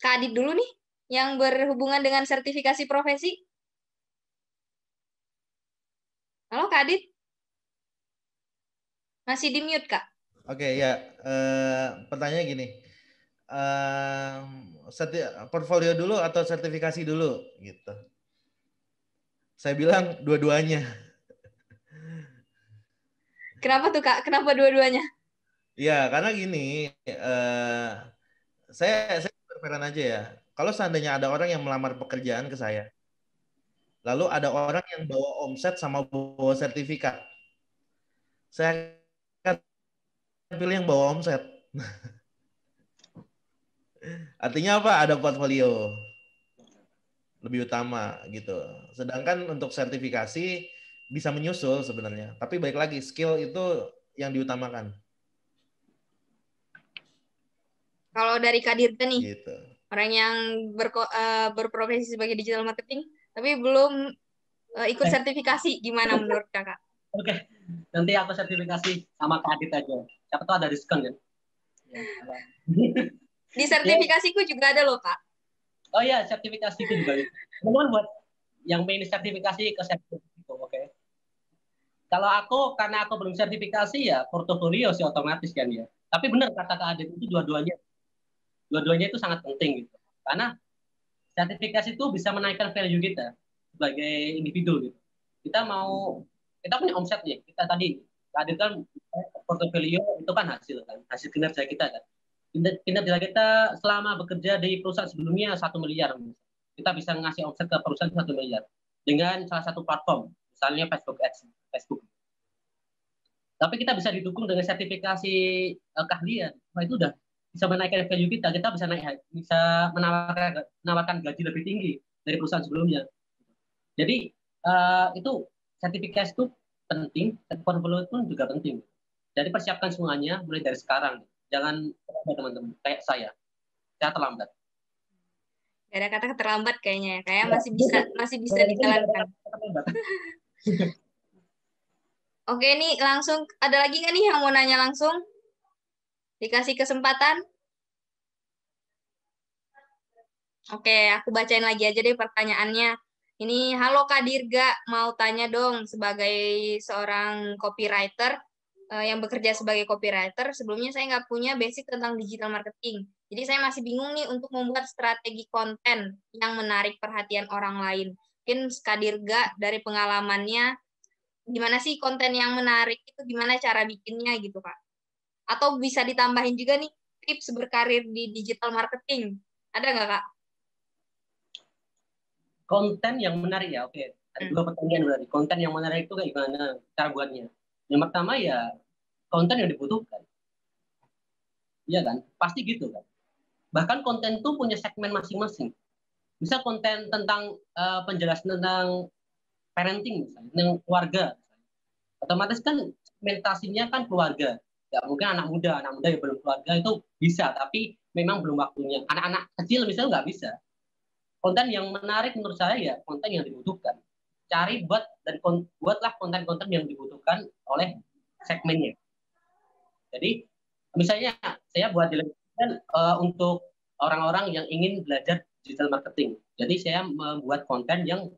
Kak Adit dulu nih, yang berhubungan dengan sertifikasi profesi. Halo Kak Adit? Masih di mute, Kak. Oke, okay, ya. Uh, pertanyaannya gini. Uh, portfolio dulu atau sertifikasi dulu gitu. Saya bilang dua-duanya. Kenapa tuh kak? Kenapa dua-duanya? Ya karena gini, uh, saya saya berperan aja ya. Kalau seandainya ada orang yang melamar pekerjaan ke saya, lalu ada orang yang bawa omset sama bawa sertifikat, saya pilih yang bawa omset. Artinya apa? Ada portfolio lebih utama gitu. Sedangkan untuk sertifikasi bisa menyusul sebenarnya. Tapi baik lagi skill itu yang diutamakan. Kalau dari Kadirga nih, gitu. orang yang berko, uh, berprofesi sebagai digital marketing, tapi belum uh, ikut eh. sertifikasi, gimana menurut kakak? Oke, nanti aku sertifikasi sama kadir aja siapa tahu ada diskon kan ya, di sertifikasiku juga ada loh pak oh iya sertifikasi itu juga teman buat yang main sertifikasi ke sertifikasi oke okay. kalau aku karena aku belum sertifikasi ya portofolio sih otomatis kan ya tapi benar kata kak Adit itu dua-duanya dua-duanya itu sangat penting gitu karena sertifikasi itu bisa menaikkan value kita sebagai individu gitu. Kita mau kita punya omset ya. Kita tadi Kak Adit kan portofolio itu kan hasil kan, hasil kinerja kita kan. Kinerja kita selama bekerja di perusahaan sebelumnya satu miliar, kita bisa ngasih offset ke perusahaan satu miliar dengan salah satu platform, misalnya Facebook Ads, Facebook. Tapi kita bisa didukung dengan sertifikasi eh, keahlian. Nah, itu udah bisa menaikkan value kita. Kita bisa naik, bisa menawarkan, menawarkan gaji lebih tinggi dari perusahaan sebelumnya. Jadi uh, itu sertifikasi itu penting, portfolio itu juga penting. Jadi persiapkan semuanya mulai dari sekarang. Jangan teman-teman kayak saya. Saya terlambat. Gak ada kata terlambat kayaknya ya, Kayak iya. masih bisa masih bisa ditelankan. Oke ini langsung ada lagi nggak nih yang mau nanya langsung? Dikasih kesempatan? Oke, aku bacain lagi aja deh pertanyaannya. Ini, halo Kak Dirga, mau tanya dong sebagai seorang copywriter, uh, yang bekerja sebagai copywriter, sebelumnya saya nggak punya basic tentang digital marketing. Jadi saya masih bingung nih untuk membuat strategi konten yang menarik perhatian orang lain. Mungkin Skadirga dari pengalamannya, gimana sih konten yang menarik itu, gimana cara bikinnya gitu Kak. Atau bisa ditambahin juga nih tips berkarir di digital marketing. Ada nggak Kak? Konten yang menarik ya, oke. Ada hmm. dua pertanyaan berarti. Konten yang menarik itu kayak gimana cara buatnya? Yang pertama ya konten yang dibutuhkan. Iya kan? Pasti gitu kan. Bahkan konten tuh punya segmen masing-masing. Misal konten tentang uh, eh, penjelasan tentang parenting misalnya, tentang keluarga. Otomatis kan segmentasinya kan keluarga. Ya mungkin anak muda, anak muda yang belum keluarga itu bisa, tapi memang belum waktunya. Anak-anak kecil misalnya nggak bisa. Konten yang menarik menurut saya ya konten yang dibutuhkan. Cari buat dan buatlah konten-konten yang dibutuhkan oleh segmennya. Jadi misalnya saya buat dilakukan uh, eh, untuk orang-orang yang ingin belajar digital marketing. Jadi saya membuat konten yang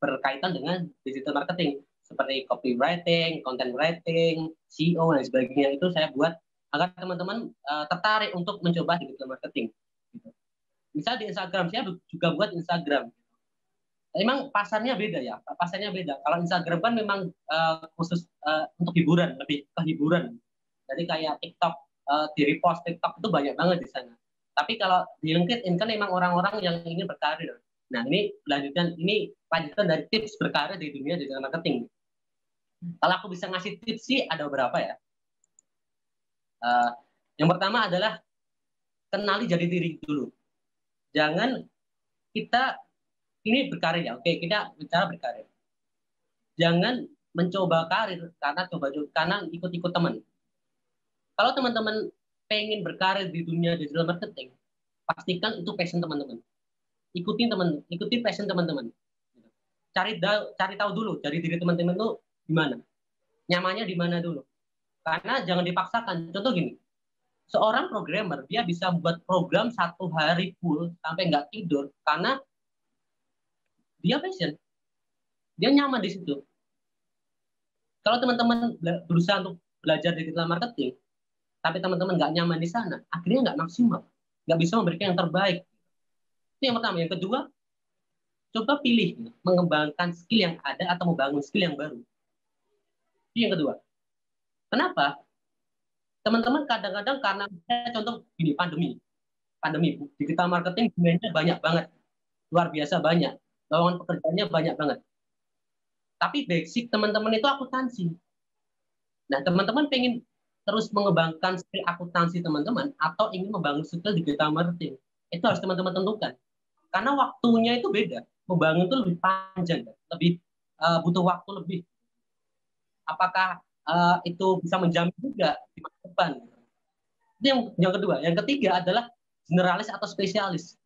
berkaitan dengan digital marketing seperti copywriting, content writing, SEO dan sebagainya itu saya buat agar teman-teman uh, tertarik untuk mencoba digital marketing. Gitu. Misal di Instagram saya juga buat Instagram. Emang pasarnya beda ya, pasarnya beda. Kalau Instagram kan memang uh, khusus uh, untuk hiburan, lebih ke hiburan jadi kayak TikTok, uh, eh, di repost TikTok itu banyak banget di sana. Tapi kalau di LinkedIn kan memang orang-orang yang ingin berkarir. Nah ini lanjutan ini lanjutan dari tips berkarir di dunia digital marketing. Kalau aku bisa ngasih tips sih ada beberapa ya. Uh, yang pertama adalah kenali jadi diri dulu. Jangan kita ini berkarir ya. Oke, kita bicara berkarir. Jangan mencoba karir karena coba karena ikut-ikut teman. Kalau teman-teman pengen berkarir di dunia digital marketing, pastikan itu passion teman-teman. Ikutin teman, ikutin passion teman-teman. Cari cari tahu dulu dari diri teman-teman tuh gimana. Nyamannya di mana dulu. Karena jangan dipaksakan. Contoh gini, seorang programmer dia bisa buat program satu hari full sampai nggak tidur karena dia passion. Dia nyaman di situ. Kalau teman-teman berusaha untuk belajar digital marketing, tapi teman-teman nggak nyaman di sana, akhirnya nggak maksimal, nggak bisa memberikan yang terbaik. Itu yang pertama. Yang kedua, coba pilih mengembangkan skill yang ada atau membangun skill yang baru. Itu yang kedua. Kenapa? Teman-teman kadang-kadang karena contoh gini pandemi, pandemi digital marketing demandnya banyak banget, luar biasa banyak, lowongan pekerjaannya banyak banget. Tapi basic teman-teman itu akuntansi. Nah, teman-teman pengen terus mengembangkan skill akuntansi teman-teman atau ingin membangun skill digital marketing itu harus teman-teman tentukan karena waktunya itu beda membangun itu lebih panjang lebih uh, butuh waktu lebih apakah uh, itu bisa menjamin juga di masa depan itu yang yang kedua yang ketiga adalah generalis atau spesialis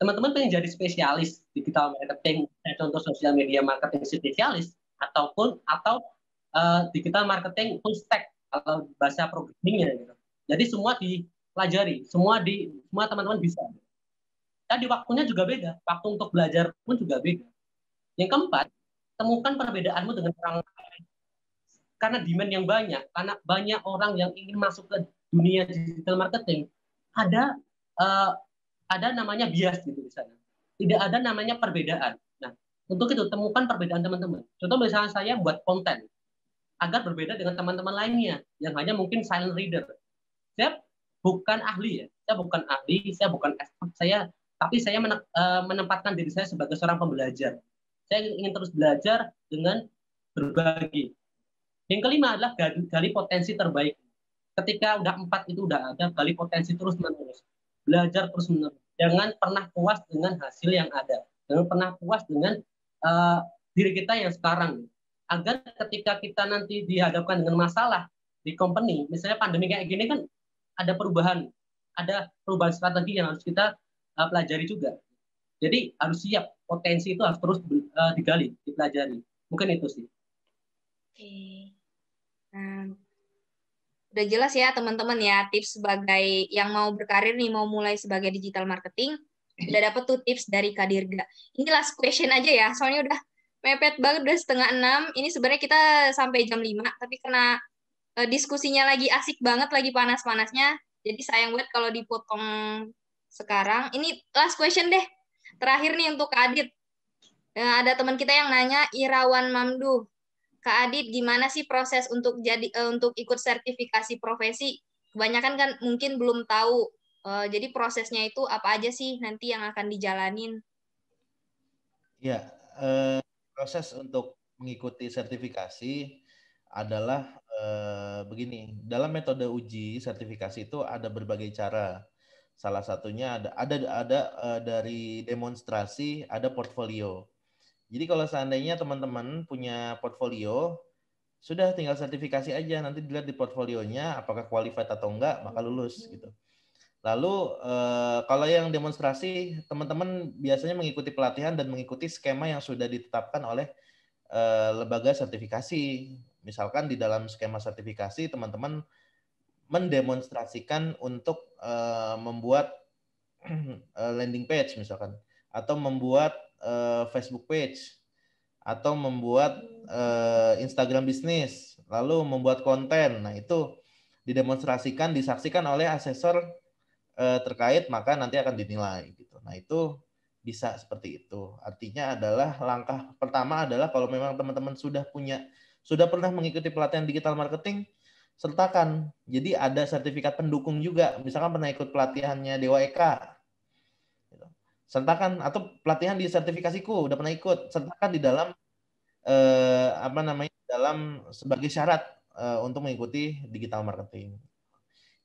teman-teman pengen jadi spesialis digital marketing contoh sosial media marketing spesialis ataupun atau uh, digital marketing full stack kalau eh, bahasa programmingnya gitu. Jadi semua dipelajari, semua di semua teman-teman bisa. Tadi waktunya juga beda, waktu untuk belajar pun juga beda. Yang keempat, temukan perbedaanmu dengan orang lain. Karena demand yang banyak, karena banyak orang yang ingin masuk ke dunia digital marketing, ada uh, ada namanya bias gitu di Tidak ada namanya perbedaan. Nah, untuk itu temukan perbedaan teman-teman. Contoh misalnya saya buat konten, agar berbeda dengan teman-teman lainnya yang hanya mungkin silent reader. Saya bukan ahli ya, saya bukan ahli, saya bukan expert, saya tapi saya e, menempatkan diri saya sebagai seorang pembelajar. Saya ingin terus belajar dengan berbagi. Yang kelima adalah gali, gali potensi terbaik. Ketika udah empat itu udah ada, gali potensi terus menerus, belajar terus menerus. Jangan pernah puas dengan hasil yang ada, jangan pernah puas dengan uh, diri kita yang sekarang agar ketika kita nanti dihadapkan dengan masalah di company, misalnya pandemi kayak gini kan ada perubahan, ada perubahan strategi yang harus kita uh, pelajari juga. Jadi harus siap, potensi itu harus terus uh, digali, dipelajari. Mungkin itu sih. Oke. Nah, udah jelas ya teman-teman ya tips sebagai yang mau berkarir nih, mau mulai sebagai digital marketing, udah dapet tuh tips dari Kadirga. Ini last question aja ya, soalnya udah mepet banget udah setengah enam. Ini sebenarnya kita sampai jam lima, tapi karena uh, eh, diskusinya lagi asik banget, lagi panas-panasnya, jadi sayang banget kalau dipotong sekarang. Ini last question deh, terakhir nih untuk Kak Adit. Eh, ada teman kita yang nanya Irawan Mamdu, Kak Adit gimana sih proses untuk jadi uh, untuk ikut sertifikasi profesi? Kebanyakan kan mungkin belum tahu. Uh, jadi prosesnya itu apa aja sih nanti yang akan dijalanin? Ya, uh proses untuk mengikuti sertifikasi adalah eh, begini. Dalam metode uji sertifikasi itu ada berbagai cara. Salah satunya ada ada ada eh, dari demonstrasi, ada portfolio. Jadi kalau seandainya teman-teman punya portfolio, sudah tinggal sertifikasi aja nanti dilihat di portfolionya apakah qualified atau enggak maka lulus gitu. Lalu eh, kalau yang demonstrasi, teman-teman biasanya mengikuti pelatihan dan mengikuti skema yang sudah ditetapkan oleh eh, lembaga sertifikasi. Misalkan di dalam skema sertifikasi, teman-teman mendemonstrasikan untuk eh, membuat eh, landing page misalkan, atau membuat eh, Facebook page, atau membuat eh, Instagram bisnis, lalu membuat konten. Nah itu didemonstrasikan, disaksikan oleh asesor Eh, terkait maka nanti akan dinilai gitu. Nah, itu bisa seperti itu. Artinya adalah langkah pertama adalah kalau memang teman-teman sudah punya sudah pernah mengikuti pelatihan digital marketing sertakan. Jadi ada sertifikat pendukung juga. Misalkan pernah ikut pelatihannya Dewa Eka. Gitu. Sertakan atau pelatihan di sertifikasiku udah pernah ikut. Sertakan di dalam eh, apa namanya dalam sebagai syarat eh, untuk mengikuti digital marketing.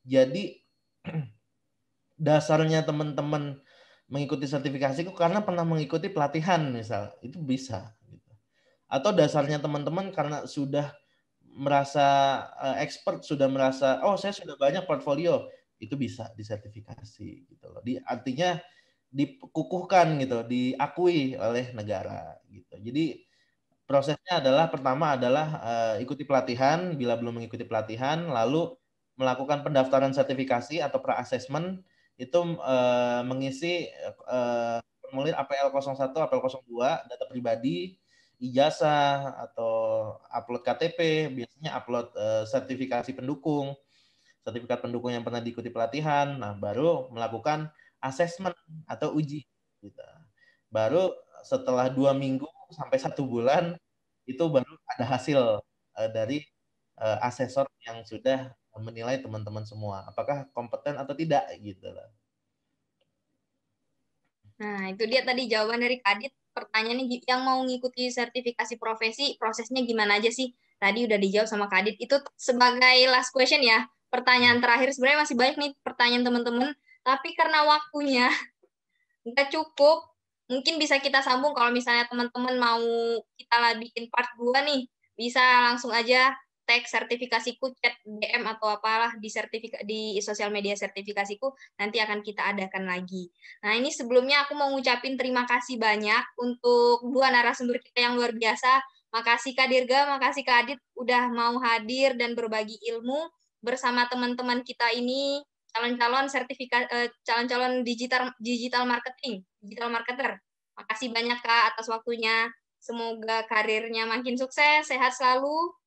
Jadi dasarnya teman-teman mengikuti sertifikasi itu karena pernah mengikuti pelatihan misal itu bisa gitu. atau dasarnya teman-teman karena sudah merasa eh, expert sudah merasa oh saya sudah banyak portfolio itu bisa disertifikasi gitu loh di artinya dikukuhkan gitu diakui oleh negara gitu jadi prosesnya adalah pertama adalah uh, ikuti pelatihan bila belum mengikuti pelatihan lalu melakukan pendaftaran sertifikasi atau pra-assessment itu uh, mengisi uh, formulir APL 01, APL 02, data pribadi, ijazah atau upload KTP, biasanya upload uh, sertifikasi pendukung, sertifikat pendukung yang pernah diikuti pelatihan. Nah, baru melakukan asesmen atau uji. Gitu. Baru setelah dua minggu sampai satu bulan itu baru ada hasil uh, dari uh, asesor yang sudah menilai teman-teman semua apakah kompeten atau tidak gitu loh. Nah, itu dia tadi jawaban dari Kadit. Pertanyaannya yang mau ngikuti sertifikasi profesi, prosesnya gimana aja sih? Tadi udah dijawab sama Kadit. Itu sebagai last question ya. Pertanyaan terakhir sebenarnya masih banyak nih pertanyaan teman-teman, tapi karena waktunya nggak cukup, mungkin bisa kita sambung kalau misalnya teman-teman mau kita bikin part 2 nih, bisa langsung aja tag sertifikasiku chat DM atau apalah di sertifika di sosial media sertifikasiku nanti akan kita adakan lagi. Nah, ini sebelumnya aku mau ngucapin terima kasih banyak untuk dua narasumber kita yang luar biasa. Makasih Kak Dirga, makasih Kak Adit udah mau hadir dan berbagi ilmu bersama teman-teman kita ini calon-calon sertifikat eh, calon-calon digital digital marketing, digital marketer. Makasih banyak Kak atas waktunya. Semoga karirnya makin sukses, sehat selalu.